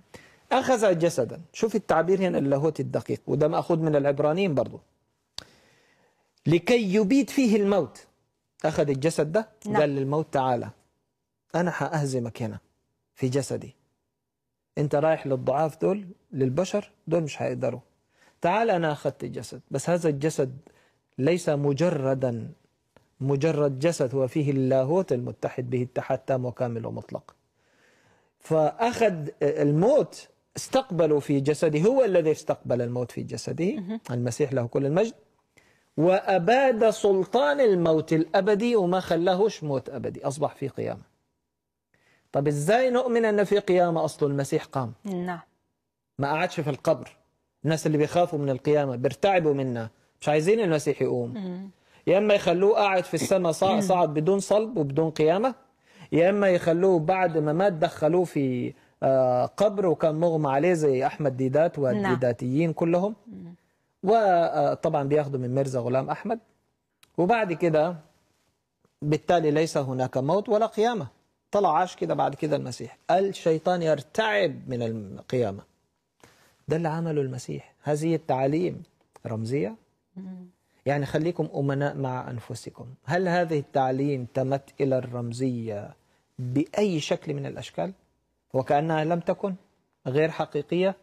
أخذ جسدا شوف التعبير هنا اللاهوت الدقيق وده مأخوذ من العبرانيين برضو لكي يبيد فيه الموت أخذ الجسد ده نعم. قال للموت تعالى أنا هأهزمك هنا في جسدي أنت رايح للضعاف دول للبشر دول مش هيقدروا تعال أنا أخذت الجسد بس هذا الجسد ليس مجردا مجرد جسد هو فيه اللاهوت المتحد به اتحاد تام وكامل ومطلق فأخذ الموت استقبلوا في جسده هو الذي استقبل الموت في جسده المسيح له كل المجد وأباد سلطان الموت الأبدي وما خلاهوش موت أبدي أصبح في قيامة طب إزاي نؤمن أن في قيامة أصل المسيح قام نعم ما قعدش في القبر الناس اللي بيخافوا من القيامة بيرتعبوا منها مش عايزين المسيح يقوم يا اما يخلوه قاعد في السماء صاعد بدون صلب وبدون قيامه يا اما يخلوه بعد ما مات دخلوه في آه، قبر وكان مغمى عليه زي احمد ديدات نعم. والديداتيين كلهم وطبعا آه، بياخذوا من ميرزا غلام احمد وبعد كده بالتالي ليس هناك موت ولا قيامه طلع عاش كده بعد كده المسيح الشيطان يرتعب من القيامه ده اللي عمله المسيح هذه التعاليم رمزيه يعني خليكم أمناء مع أنفسكم هل هذه التعليم تمت إلى الرمزية بأي شكل من الأشكال وكأنها لم تكن غير حقيقية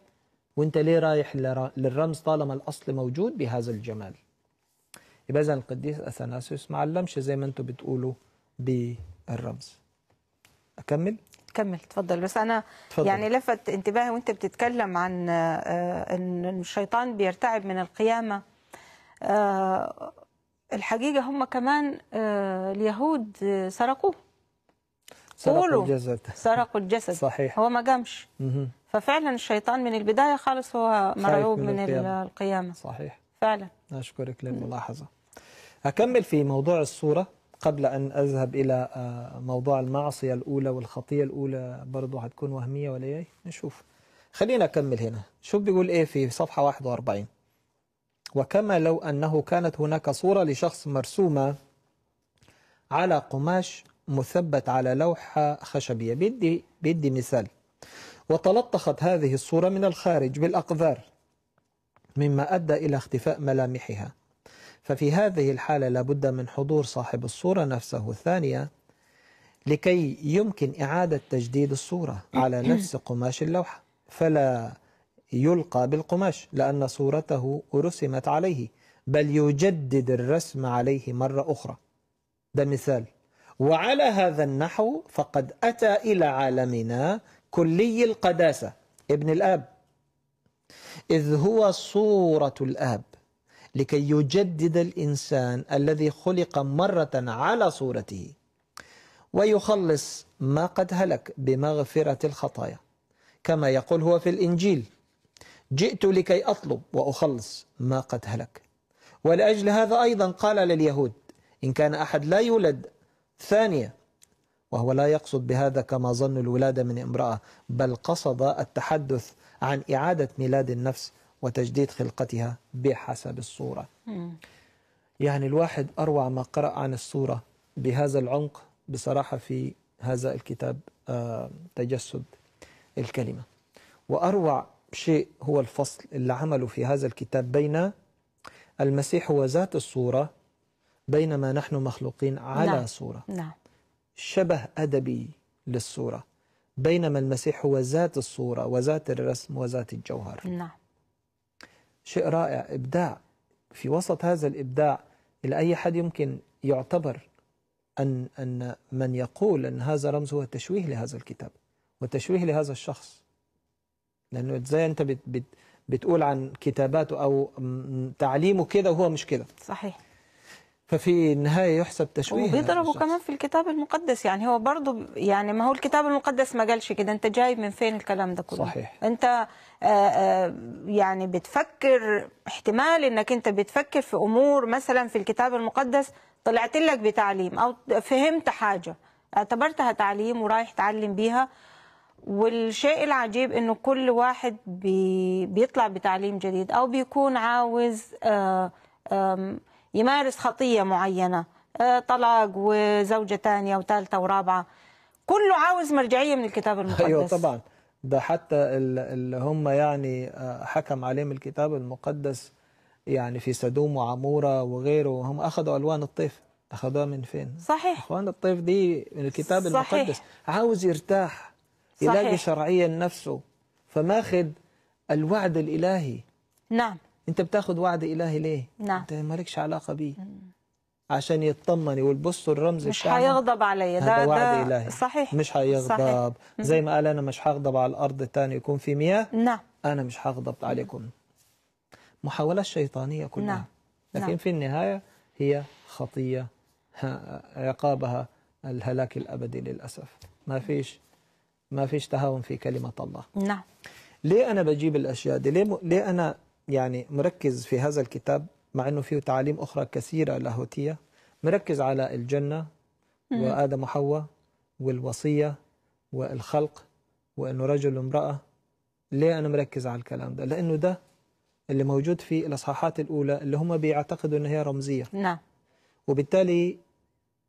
وانت ليه رايح للرمز طالما الأصل موجود بهذا الجمال يبقى إذا القديس أثناسيوس ما علمش زي ما انتم بتقولوا بالرمز أكمل؟ كمل تفضل بس انا تفضل. يعني لفت انتباهي وانت بتتكلم عن آه، ان الشيطان بيرتعب من القيامه آه، الحقيقة هم كمان آه، اليهود آه، سرقوه سرقوا الجسد سرقوا الجسد صحيح هو ما قامش ففعلا الشيطان من البداية خالص هو مرعوب من, من القيامة. صحيح فعلا أشكرك للملاحظة أكمل في موضوع الصورة قبل أن أذهب إلى موضوع المعصية الأولى والخطية الأولى برضه هتكون وهمية ولا إيه نشوف خلينا أكمل هنا شوف بيقول إيه في صفحة 41 وكما لو أنه كانت هناك صورة لشخص مرسومة على قماش مثبت على لوحة خشبية بدي, بدي مثال وتلطخت هذه الصورة من الخارج بالأقذار مما أدى إلى اختفاء ملامحها ففي هذه الحالة لابد من حضور صاحب الصورة نفسه ثانية لكي يمكن إعادة تجديد الصورة على نفس قماش اللوحة فلا يلقى بالقماش لأن صورته رسمت عليه بل يجدد الرسم عليه مرة أخرى ده مثال وعلى هذا النحو فقد أتى إلى عالمنا كلي القداسة ابن الآب إذ هو صورة الآب لكي يجدد الإنسان الذي خلق مرة على صورته ويخلص ما قد هلك بمغفرة الخطايا كما يقول هو في الإنجيل جئت لكي أطلب وأخلص ما قد هلك ولأجل هذا أيضا قال لليهود إن كان أحد لا يولد ثانية وهو لا يقصد بهذا كما ظن الولادة من امرأة بل قصد التحدث عن إعادة ميلاد النفس وتجديد خلقتها بحسب الصورة يعني الواحد أروع ما قرأ عن الصورة بهذا العمق بصراحة في هذا الكتاب آه، تجسد الكلمة وأروع شيء هو الفصل اللي عمله في هذا الكتاب بين المسيح هو ذات الصورة بينما نحن مخلوقين على نعم. صورة نعم. شبه أدبي للصورة بينما المسيح هو ذات الصورة وذات الرسم وذات الجوهر نعم. شيء رائع إبداع في وسط هذا الإبداع إلى أي حد يمكن يعتبر أن, أن من يقول أن هذا رمز هو تشويه لهذا الكتاب وتشويه لهذا الشخص لأنه إزاي أنت بت بت بتقول عن كتاباته أو تعليمه كده وهو مش كده صحيح ففي النهاية يحسب تشويه وبيضربوا يعني كمان في الكتاب المقدس يعني هو برضه يعني ما هو الكتاب المقدس ما قالش كده أنت جايب من فين الكلام ده كله صحيح أنت آآ آه، آه، يعني بتفكر احتمال أنك أنت بتفكر في أمور مثلا في الكتاب المقدس طلعت لك بتعليم أو فهمت حاجة اعتبرتها تعليم ورايح تعلم بيها والشيء العجيب انه كل واحد بي بيطلع بتعليم جديد او بيكون عاوز آه، يمارس خطيه معينه آه، طلاق وزوجه ثانيه وثالثه ورابعه كله عاوز مرجعيه من الكتاب أيوة، المقدس ايوه طبعا ده حتى اللي هم يعني آه، حكم عليهم الكتاب المقدس يعني في سدوم وعموره وغيره هم اخذوا الوان الطيف اخذوها من فين؟ صحيح اخوان الطيف دي من الكتاب صحيح. المقدس عاوز يرتاح يلاقي صحيح. شرعيا نفسه فماخذ الوعد الإلهي نعم أنت بتاخذ وعد إلهي ليه؟ نعم أنت مالكش علاقة بيه عشان يطمن يقول بصوا الرمز مش هيغضب علي ده وعد ده إلهي صحيح مش هيغضب صحيح. زي ما قال أنا مش هغضب على الأرض تاني يكون في مياه نعم أنا مش هغضب عليكم محاولات شيطانية كلها نعم. لكن نعم. في النهاية هي خطية عقابها الهلاك الأبدي للأسف ما فيش ما فيش تهاون في كلمة الله نعم ليه أنا بجيب الأشياء دي ليه, م... ليه أنا يعني مركز في هذا الكتاب مع أنه فيه تعاليم أخرى كثيرة لاهوتية مركز على الجنة وآدم وحواء والوصية والخلق وأنه رجل وامرأة ليه أنا مركز على الكلام ده لأنه ده اللي موجود في الإصحاحات الأولى اللي هم بيعتقدوا أنها هي رمزية نعم وبالتالي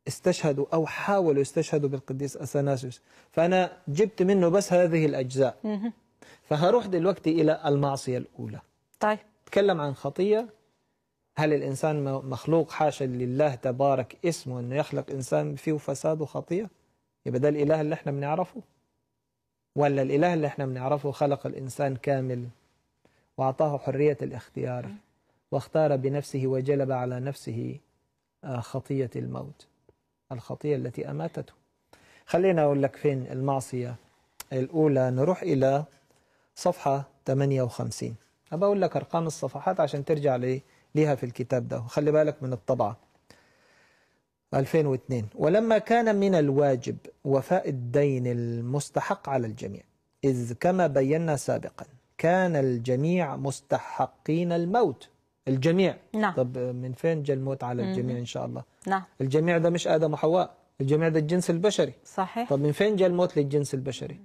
استشهدوا أو حاولوا يستشهدوا بالقديس أثناسيوس فأنا جبت منه بس هذه الأجزاء فهروح دلوقتي إلى المعصية الأولى طيب تكلم عن خطية هل الإنسان مخلوق حاشا لله تبارك اسمه أنه يخلق إنسان فيه فساد وخطية يبقى ده الإله اللي احنا بنعرفه ولا الإله اللي احنا بنعرفه خلق الإنسان كامل وأعطاه حرية الاختيار واختار بنفسه وجلب على نفسه آه، خطية الموت الخطية التي أماتته خلينا أقول لك فين المعصية الأولى نروح إلى صفحة 58 أبى أقول لك أرقام الصفحات عشان ترجع لي ليها في الكتاب ده خلي بالك من الطبعة 2002 ولما كان من الواجب وفاء الدين المستحق على الجميع إذ كما بينا سابقا كان الجميع مستحقين الموت الجميع نعم. طب من فين جاء الموت على الجميع إن شاء الله نعم. الجميع ده مش آدم وحواء الجميع ده الجنس البشري صحيح طب من فين جاء الموت للجنس البشري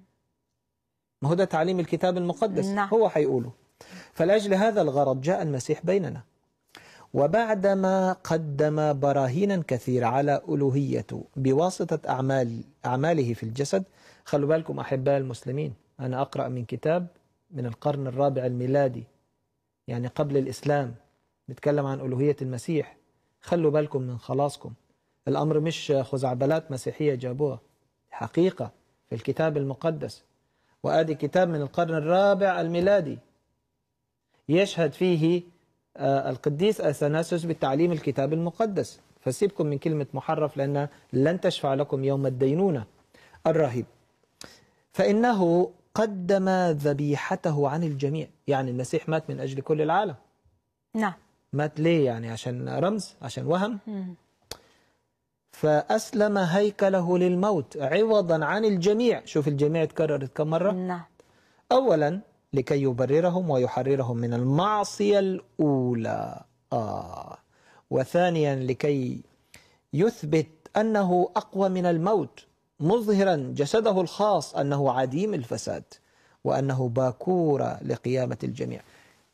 ما هو ده تعليم الكتاب المقدس نعم. هو حيقوله فلأجل هذا الغرض جاء المسيح بيننا وبعدما قدم براهينا كثيرة على ألوهيته بواسطة أعمال أعماله في الجسد خلوا بالكم أحباء المسلمين أنا أقرأ من كتاب من القرن الرابع الميلادي يعني قبل الإسلام نتكلم عن ألوهية المسيح خلوا بالكم من خلاصكم الأمر مش خزعبلات مسيحية جابوها حقيقة في الكتاب المقدس وآدي كتاب من القرن الرابع الميلادي يشهد فيه آه، القديس أثناسوس بالتعليم الكتاب المقدس فسيبكم من كلمة محرف لأنها لن تشفع لكم يوم الدينونة الرهيب فإنه قدم ذبيحته عن الجميع يعني المسيح مات من أجل كل العالم نعم مات ليه يعني عشان رمز عشان وهم فأسلم هيكله للموت عوضا عن الجميع شوف الجميع اتكررت كم مرة نعم أولا لكي يبررهم ويحررهم من المعصية الأولى آه. وثانيا لكي يثبت أنه أقوى من الموت مظهرا جسده الخاص أنه عديم الفساد وأنه باكورة لقيامة الجميع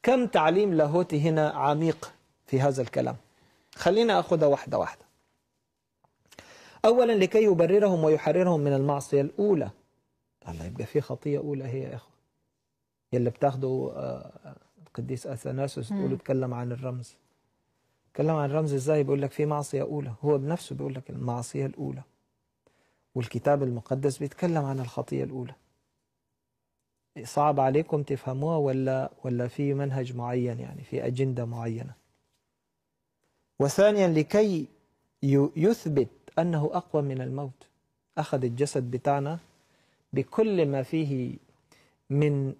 كم تعليم لاهوتي هنا عميق في هذا الكلام خلينا أخذ واحدة واحدة أولا لكي يبررهم ويحررهم من المعصية الأولى الله يبقى في خطية أولى هي يا إخوة يلي بتاخده آه، القديس أثناسوس تقول تكلم عن الرمز تكلم عن الرمز ازاي بيقول لك في معصية أولى هو بنفسه بيقول لك المعصية الأولى والكتاب المقدس بيتكلم عن الخطية الأولى صعب عليكم تفهموها ولا ولا في منهج معين يعني في أجندة معينة وثانيا لكي يثبت أنه أقوى من الموت أخذ الجسد بتاعنا بكل ما فيه من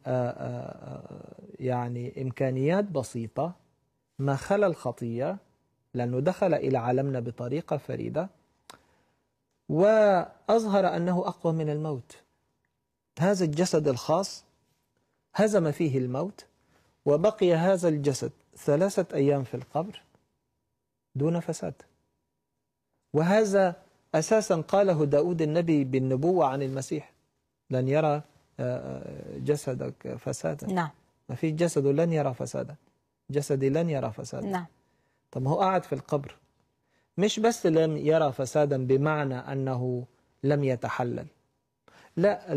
يعني إمكانيات بسيطة ما خلا الخطية لأنه دخل إلى عالمنا بطريقة فريدة وأظهر أنه أقوى من الموت هذا الجسد الخاص هزم فيه الموت وبقي هذا الجسد ثلاثة أيام في القبر دون فساد وهذا أساسا قاله داود النبي بالنبوة عن المسيح لن يرى آه، آه، جسدك فسادا نعم ما في جسد لن يرى فسادا جسدي لن يرى فسادا نعم طب ما هو قاعد في القبر مش بس لم يرى فسادا بمعنى أنه لم يتحلل لا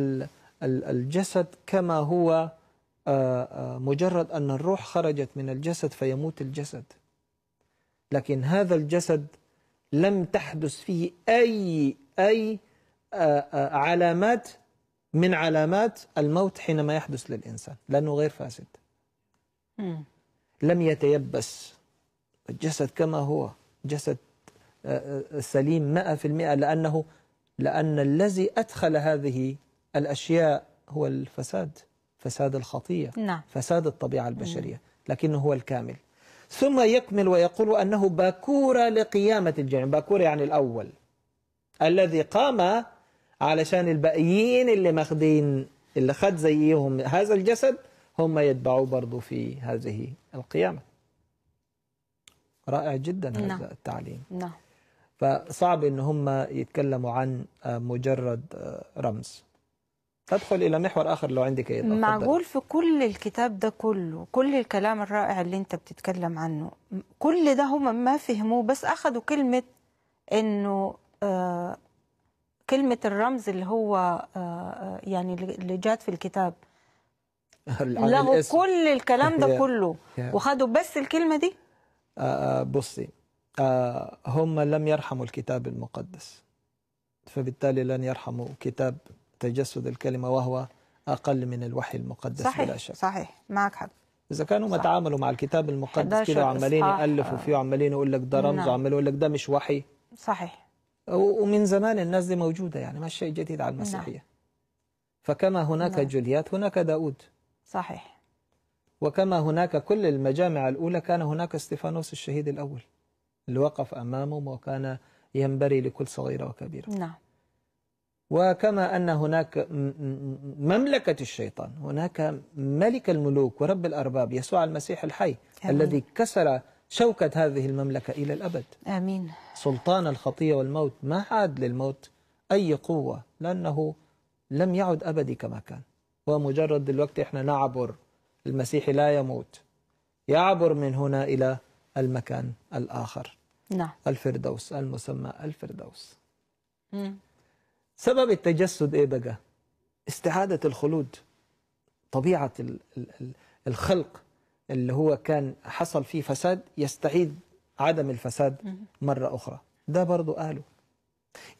الجسد كما هو آه، آه، مجرد أن الروح خرجت من الجسد فيموت الجسد لكن هذا الجسد لم تحدث فيه أي أي آه، علامات من علامات الموت حينما يحدث للإنسان لأنه غير فاسد لم يتيبس الجسد كما هو جسد سليم 100% لأنه لأن الذي أدخل هذه الأشياء هو الفساد فساد الخطية نعم. فساد الطبيعة البشرية لكنه هو الكامل ثم يكمل ويقول أنه باكورة لقيامة الجميع باكورة يعني الأول الذي قام علشان الباقيين اللي ماخدين اللي خد زيهم هذا الجسد هم يتبعوا برضه في هذه القيامة رائع جدا هذا نعم. التعليم نعم. فصعب ان هم يتكلموا عن مجرد رمز ندخل إلى محور آخر لو عندك إيه معقول في كل الكتاب ده كله كل الكلام الرائع اللي أنت بتتكلم عنه كل ده هم ما فهموه بس أخدوا كلمة إنه آه كلمة الرمز اللي هو آه, آه، يعني اللي جات في الكتاب لغوا كل الكلام ده كله وخدوا بس الكلمة دي آه, آه، بصي آه، هم لم يرحموا الكتاب المقدس فبالتالي لن يرحموا كتاب تجسد الكلمة وهو أقل من الوحي المقدس صحيح بلا شك صحيح معك حق إذا كانوا ما تعاملوا مع الكتاب المقدس كده وعمالين يألفوا فيه وعمالين يقول لك ده رمز نعم. وعمالين يقول لك ده مش وحي صحيح ومن زمان الناس دي موجودة يعني ما شيء جديد على نعم. المسيحية نعم. فكما هناك نعم. جوليات هناك داود صحيح وكما هناك كل المجامع الأولى كان هناك استفانوس الشهيد الأول اللي وقف أمامهم وكان ينبري لكل صغيرة وكبيرة نعم وكما أن هناك مملكة الشيطان هناك ملك الملوك ورب الأرباب يسوع المسيح الحي آمين. الذي كسر شوكة هذه المملكة إلى الأبد آمين سلطان الخطية والموت ما عاد للموت أي قوة لأنه لم يعد أبدي كما كان هو مجرد دلوقتي إحنا نعبر المسيح لا يموت يعبر من هنا إلى المكان الآخر نعم الفردوس المسمى الفردوس مم. سبب التجسد إيه بقى؟ استعادة الخلود طبيعة الخلق اللي هو كان حصل فيه فساد يستعيد عدم الفساد مرة أخرى ده برضه قالوا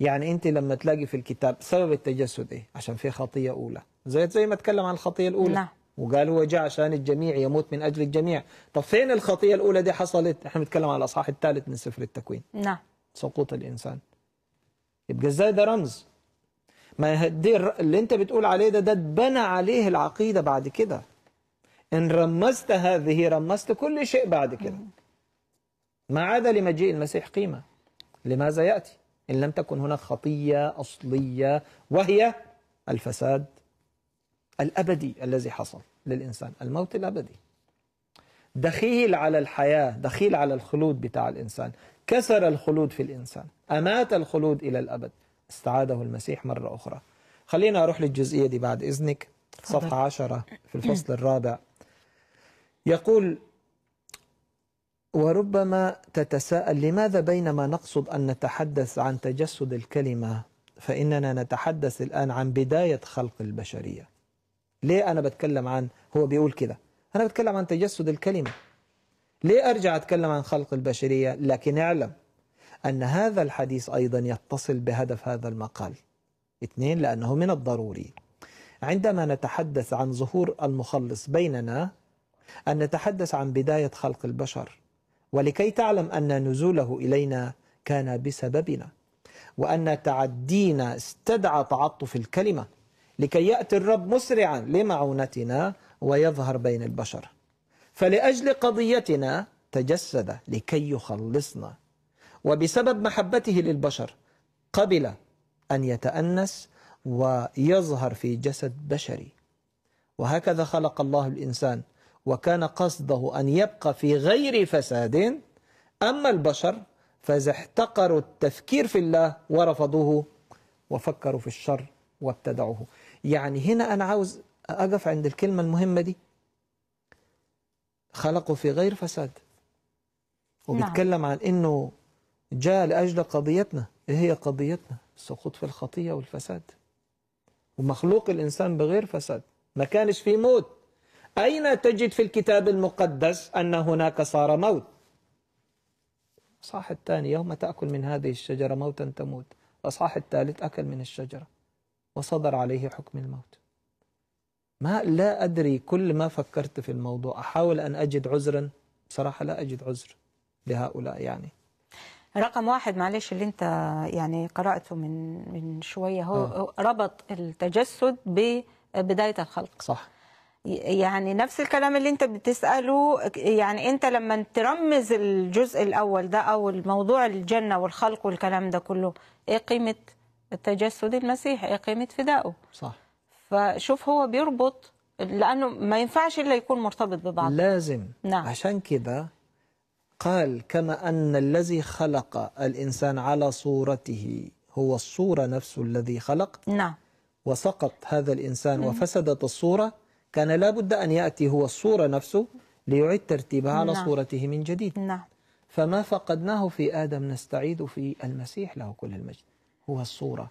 يعني أنت لما تلاقي في الكتاب سبب التجسد إيه عشان في خطية أولى زي زي ما اتكلم عن الخطية الأولى نعم. وقال هو جاء عشان الجميع يموت من أجل الجميع طب فين الخطية الأولى دي حصلت احنا بنتكلم على الأصحاح الثالث من سفر التكوين نعم سقوط الإنسان يبقى ازاي ده رمز ما دي اللي انت بتقول عليه ده ده اتبنى عليه العقيدة بعد كده ان رمزت هذه رمزت كل شيء بعد كده ما عدا لمجيء المسيح قيمة لماذا يأتي إن لم تكن هناك خطية أصلية وهي الفساد الأبدي الذي حصل للإنسان الموت الأبدي دخيل على الحياة دخيل على الخلود بتاع الإنسان كسر الخلود في الإنسان أمات الخلود إلى الأبد استعاده المسيح مرة أخرى خلينا أروح للجزئية دي بعد إذنك صفحة عشرة في الفصل الرابع يقول وربما تتساءل لماذا بينما نقصد أن نتحدث عن تجسد الكلمة فإننا نتحدث الآن عن بداية خلق البشرية ليه أنا بتكلم عن هو بيقول كده أنا بتكلم عن تجسد الكلمة ليه أرجع أتكلم عن خلق البشرية لكن اعلم أن هذا الحديث أيضا يتصل بهدف هذا المقال اثنين لأنه من الضروري عندما نتحدث عن ظهور المخلص بيننا أن نتحدث عن بداية خلق البشر ولكي تعلم أن نزوله إلينا كان بسببنا وأن تعدينا استدعى تعطف الكلمة لكي يأتي الرب مسرعا لمعونتنا ويظهر بين البشر فلأجل قضيتنا تجسد لكي يخلصنا وبسبب محبته للبشر قبل أن يتأنس ويظهر في جسد بشري وهكذا خلق الله الإنسان وكان قصده أن يبقى في غير فساد أما البشر فإذا احتقروا التفكير في الله ورفضوه وفكروا في الشر وابتدعوه يعني هنا أنا عاوز أقف عند الكلمة المهمة دي خلقوا في غير فساد نعم. وبيتكلم عن أنه جاء لأجل قضيتنا إيه هي قضيتنا السقوط في الخطية والفساد ومخلوق الإنسان بغير فساد ما كانش في موت أين تجد في الكتاب المقدس أن هناك صار موت صاح الثاني يوم تأكل من هذه الشجرة موتا تموت وصاح الثالث أكل من الشجرة وصدر عليه حكم الموت ما لا أدري كل ما فكرت في الموضوع أحاول أن أجد عذرا بصراحة لا أجد عذر لهؤلاء يعني رقم واحد معلش اللي انت يعني قرأته من من شوية هو أوه. ربط التجسد ببداية الخلق صح يعني نفس الكلام اللي انت بتسأله يعني انت لما ترمز الجزء الأول ده أو الموضوع الجنة والخلق والكلام ده كله ايه قيمة التجسد المسيح ايه قيمة فدائه صح فشوف هو بيربط لأنه ما ينفعش إلا يكون مرتبط ببعض لازم نعم. عشان كده قال كما أن الذي خلق الإنسان على صورته هو الصورة نفسه الذي خلق نعم وسقط هذا الإنسان وفسدت الصورة كان لابد أن يأتي هو الصورة نفسه ليعيد ترتيبها على نعم. صورته من جديد نعم فما فقدناه في آدم نستعيد في المسيح له كل المجد هو الصورة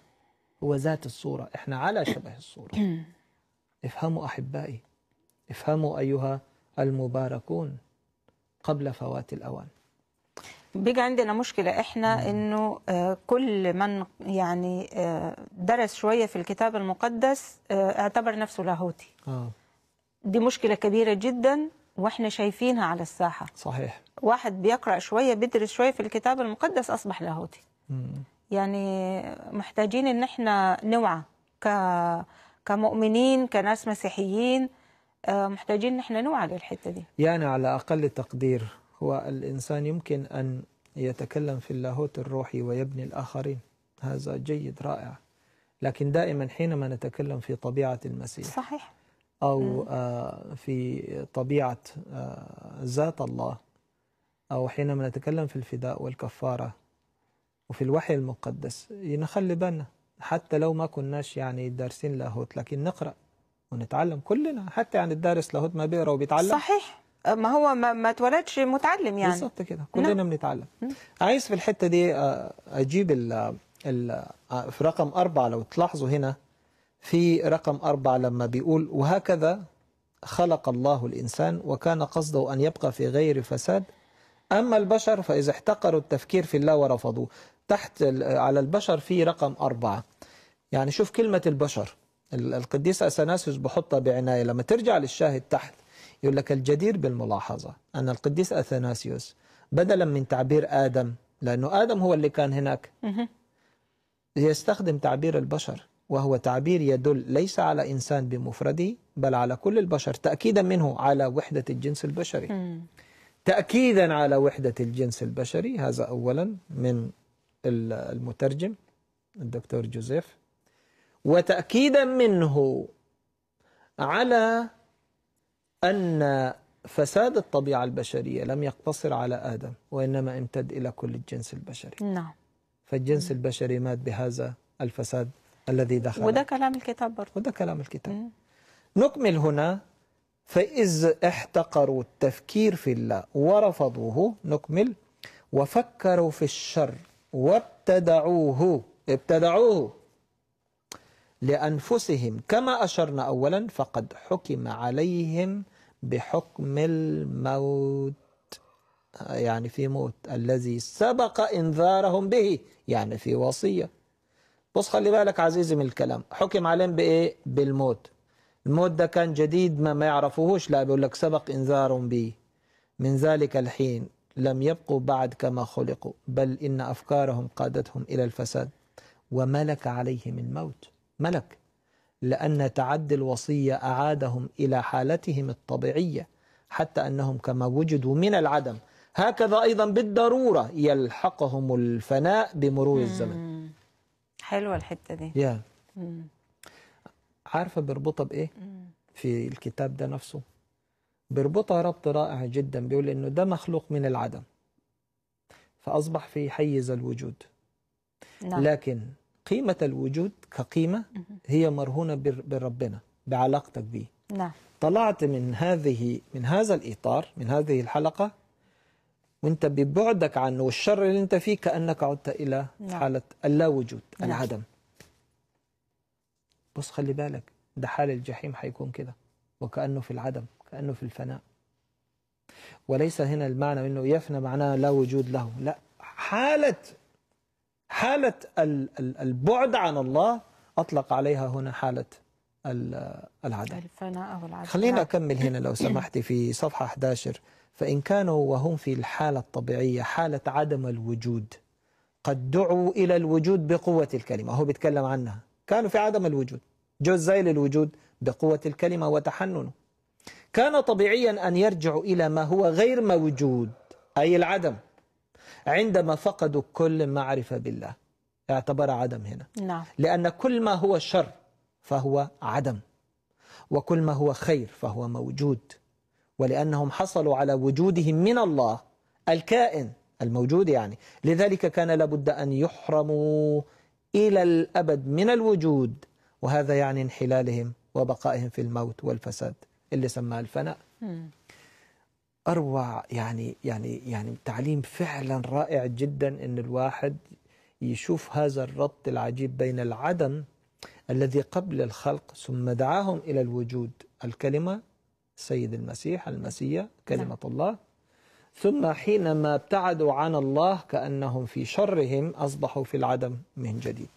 هو ذات الصورة إحنا على شبه الصورة افهموا أحبائي افهموا أيها المباركون قبل فوات الأوان بيجي عندنا مشكلة إحنا نعم. إنه آه، كل من يعني آه، درس شوية في الكتاب المقدس آه، اعتبر نفسه لاهوتي آه. دي مشكلة كبيرة جدا وإحنا شايفينها على الساحة صحيح واحد بيقرأ شوية بيدرس شوية في الكتاب المقدس أصبح لاهوتي يعني محتاجين إن إحنا نوعى كمؤمنين كناس مسيحيين آه، محتاجين نحن نوعى للحتة دي يعني على أقل تقدير هو الإنسان يمكن أن يتكلم في اللاهوت الروحي ويبني الآخرين هذا جيد رائع لكن دائما حينما نتكلم في طبيعة المسيح صحيح أو آه في طبيعة آه ذات الله أو حينما نتكلم في الفداء والكفارة وفي الوحي المقدس نخلي بالنا حتى لو ما كناش يعني دارسين لاهوت لكن نقرأ ونتعلم كلنا حتى يعني الدارس لاهوت ما بيقرا وبيتعلم صحيح ما هو ما, ما اتولدش متعلم يعني بالظبط كده كلنا نعم. بنتعلم عايز في الحته دي آه، اجيب ال آه، في رقم أربعة لو تلاحظوا هنا في رقم أربعة لما بيقول وهكذا خلق الله الإنسان وكان قصده أن يبقى في غير فساد أما البشر فإذا احتقروا التفكير في الله ورفضوه تحت على البشر في رقم أربعة يعني شوف كلمة البشر القديس اثناسيوس بحطها بعنايه لما ترجع للشاهد تحت يقول لك الجدير بالملاحظه ان القديس اثناسيوس بدلا من تعبير ادم لانه ادم هو اللي كان هناك يستخدم تعبير البشر وهو تعبير يدل ليس على انسان بمفرده بل على كل البشر تاكيدا منه على وحده الجنس البشري تاكيدا على وحده الجنس البشري هذا اولا من المترجم الدكتور جوزيف وتأكيدا منه على أن فساد الطبيعة البشرية لم يقتصر على آدم وإنما امتد إلى كل الجنس البشري نعم فالجنس البشري مات بهذا الفساد الذي دخل وده كلام الكتاب برضه وده كلام الكتاب مم. نكمل هنا فإذ احتقروا التفكير في الله ورفضوه نكمل وفكروا في الشر وابتدعوه ابتدعوه لأنفسهم كما أشرنا أولا فقد حكم عليهم بحكم الموت يعني في موت الذي سبق إنذارهم به يعني في وصية بص خلي بالك عزيزي من الكلام حكم عليهم بإيه؟ بالموت الموت ده كان جديد ما ما يعرفوهوش لا بيقول لك سبق إنذارهم به من ذلك الحين لم يبقوا بعد كما خلقوا بل إن أفكارهم قادتهم إلى الفساد وملك عليهم الموت ملك لأن تعدي الوصية أعادهم إلى حالتهم الطبيعية حتى أنهم كما وجدوا من العدم هكذا أيضا بالضرورة يلحقهم الفناء بمرور الزمن حلوة الحتة دي يا عارفة بيربطها بإيه في الكتاب ده نفسه بيربطها ربط رائع جدا بيقول إنه ده مخلوق من العدم فأصبح في حيز الوجود نعم. لكن قيمة الوجود كقيمة هي مرهونة بربنا بعلاقتك به نعم طلعت من هذه من هذا الإطار من هذه الحلقة وانت ببعدك عنه والشر اللي انت فيه كأنك عدت إلى نعم. حالة وجود نعم. العدم بص خلي بالك ده حال الجحيم حيكون كده وكأنه في العدم كأنه في الفناء وليس هنا المعنى انه يفنى معناه لا وجود له لا حالة حالة البعد عن الله أطلق عليها هنا حالة العدم الفناء والعدم خلينا نعم. أكمل هنا لو سمحتي في صفحة 11 فإن كانوا وهم في الحالة الطبيعية حالة عدم الوجود قد دعوا إلى الوجود بقوة الكلمة هو بيتكلم عنها كانوا في عدم الوجود جو للوجود بقوة الكلمة وتحننه كان طبيعيا أن يرجعوا إلى ما هو غير موجود أي العدم عندما فقدوا كل معرفة بالله اعتبر عدم هنا نعم. لأن كل ما هو شر فهو عدم وكل ما هو خير فهو موجود ولأنهم حصلوا على وجودهم من الله الكائن الموجود يعني لذلك كان لابد أن يحرموا إلى الأبد من الوجود وهذا يعني انحلالهم وبقائهم في الموت والفساد اللي سماه الفناء م. اروع يعني يعني يعني تعليم فعلا رائع جدا ان الواحد يشوف هذا الربط العجيب بين العدم الذي قبل الخلق ثم دعاهم الى الوجود الكلمه سيد المسيح المسيا كلمه نعم. الله ثم حينما ابتعدوا عن الله كانهم في شرهم اصبحوا في العدم من جديد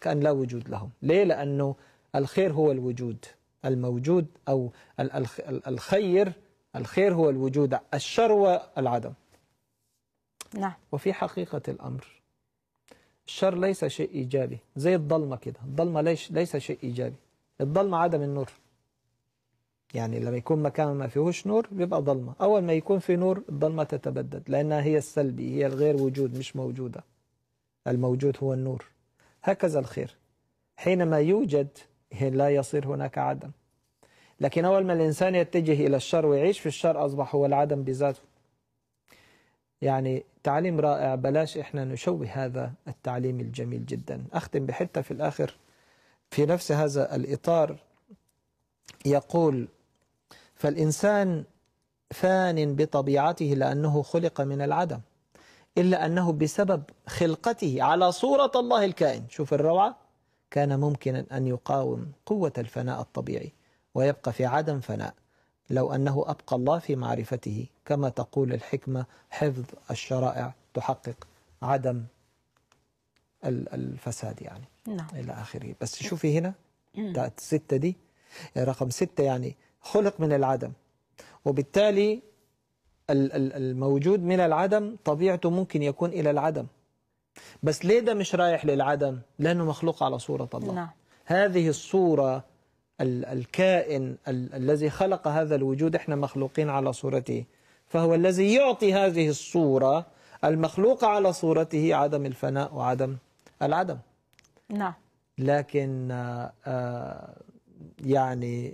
كان لا وجود لهم ليه لانه الخير هو الوجود الموجود او الخير الخير هو الوجود الشر هو العدم نعم وفي حقيقة الأمر الشر ليس شيء إيجابي زي الضلمة كده الضلمة ليش ليس شيء إيجابي الضلمة عدم النور يعني لما يكون مكان ما فيهوش نور بيبقى ضلمة أول ما يكون في نور الضلمة تتبدد لأنها هي السلبي هي الغير وجود مش موجودة الموجود هو النور هكذا الخير حينما يوجد لا يصير هناك عدم لكن أول ما الإنسان يتجه إلى الشر ويعيش في الشر أصبح هو العدم بذاته يعني تعليم رائع بلاش إحنا نشوه هذا التعليم الجميل جدا أختم بحتة في الآخر في نفس هذا الإطار يقول فالإنسان فان بطبيعته لأنه خلق من العدم إلا أنه بسبب خلقته على صورة الله الكائن شوف الروعة كان ممكنا أن يقاوم قوة الفناء الطبيعي ويبقى في عدم فناء لو أنه أبقى الله في معرفته كما تقول الحكمة حفظ الشرائع تحقق عدم الفساد يعني نعم. إلى آخره بس نعم. شوفي هنا بتاعت ستة دي رقم ستة يعني خلق من العدم وبالتالي الموجود من العدم طبيعته ممكن يكون إلى العدم بس ليه ده مش رايح للعدم لأنه مخلوق على صورة الله نعم. هذه الصورة الكائن الذي خلق هذا الوجود احنا مخلوقين على صورته فهو الذي يعطي هذه الصورة المخلوقة على صورته عدم الفناء وعدم العدم نعم لكن آه، آه، يعني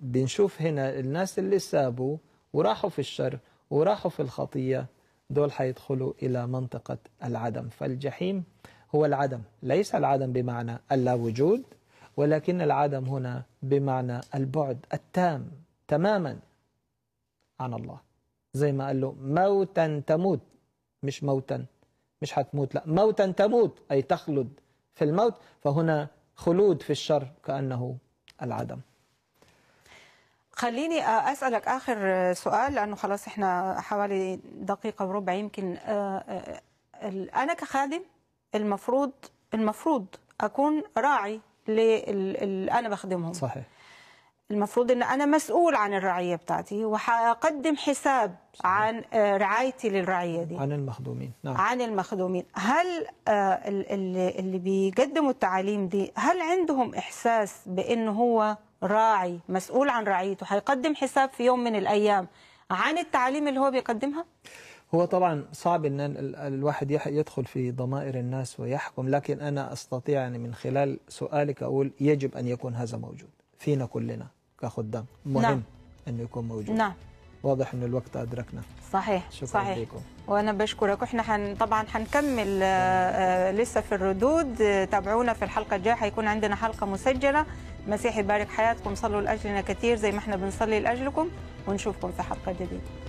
بنشوف هنا الناس اللي سابوا وراحوا في الشر وراحوا في الخطية دول حيدخلوا إلى منطقة العدم فالجحيم هو العدم ليس العدم بمعنى اللا وجود ولكن العدم هنا بمعنى البعد التام تماما عن الله زي ما قال له موتا تموت مش موتا مش هتموت لا موتا تموت أي تخلد في الموت فهنا خلود في الشر كأنه العدم خليني أسألك آخر سؤال لأنه خلاص إحنا حوالي دقيقة وربع يمكن آه، آه، آه، أنا كخادم المفروض المفروض أكون راعي اللي انا بخدمهم صحيح المفروض ان انا مسؤول عن الرعيه بتاعتي وهقدم حساب صحيح. عن آه، رعايتي للرعيه دي عن المخدومين نعم عن المخدومين هل آه، اللي, بيقدموا التعاليم دي هل عندهم احساس بان هو راعي مسؤول عن رعيته هيقدم حساب في يوم من الايام عن التعاليم اللي هو بيقدمها هو طبعا صعب ان الواحد يدخل في ضمائر الناس ويحكم لكن انا استطيع يعني من خلال سؤالك اقول يجب ان يكون هذا موجود فينا كلنا كخدام نعم. مهم نعم. انه يكون موجود نعم واضح ان الوقت ادركنا صحيح شكرا صحيح لكم. وانا بشكرك واحنا حن طبعا حنكمل آه، آه، لسه في الردود آه، تابعونا في الحلقه الجايه حيكون عندنا حلقه مسجله مسيح يبارك حياتكم صلوا لاجلنا كثير زي ما احنا بنصلي لاجلكم ونشوفكم في حلقه جديده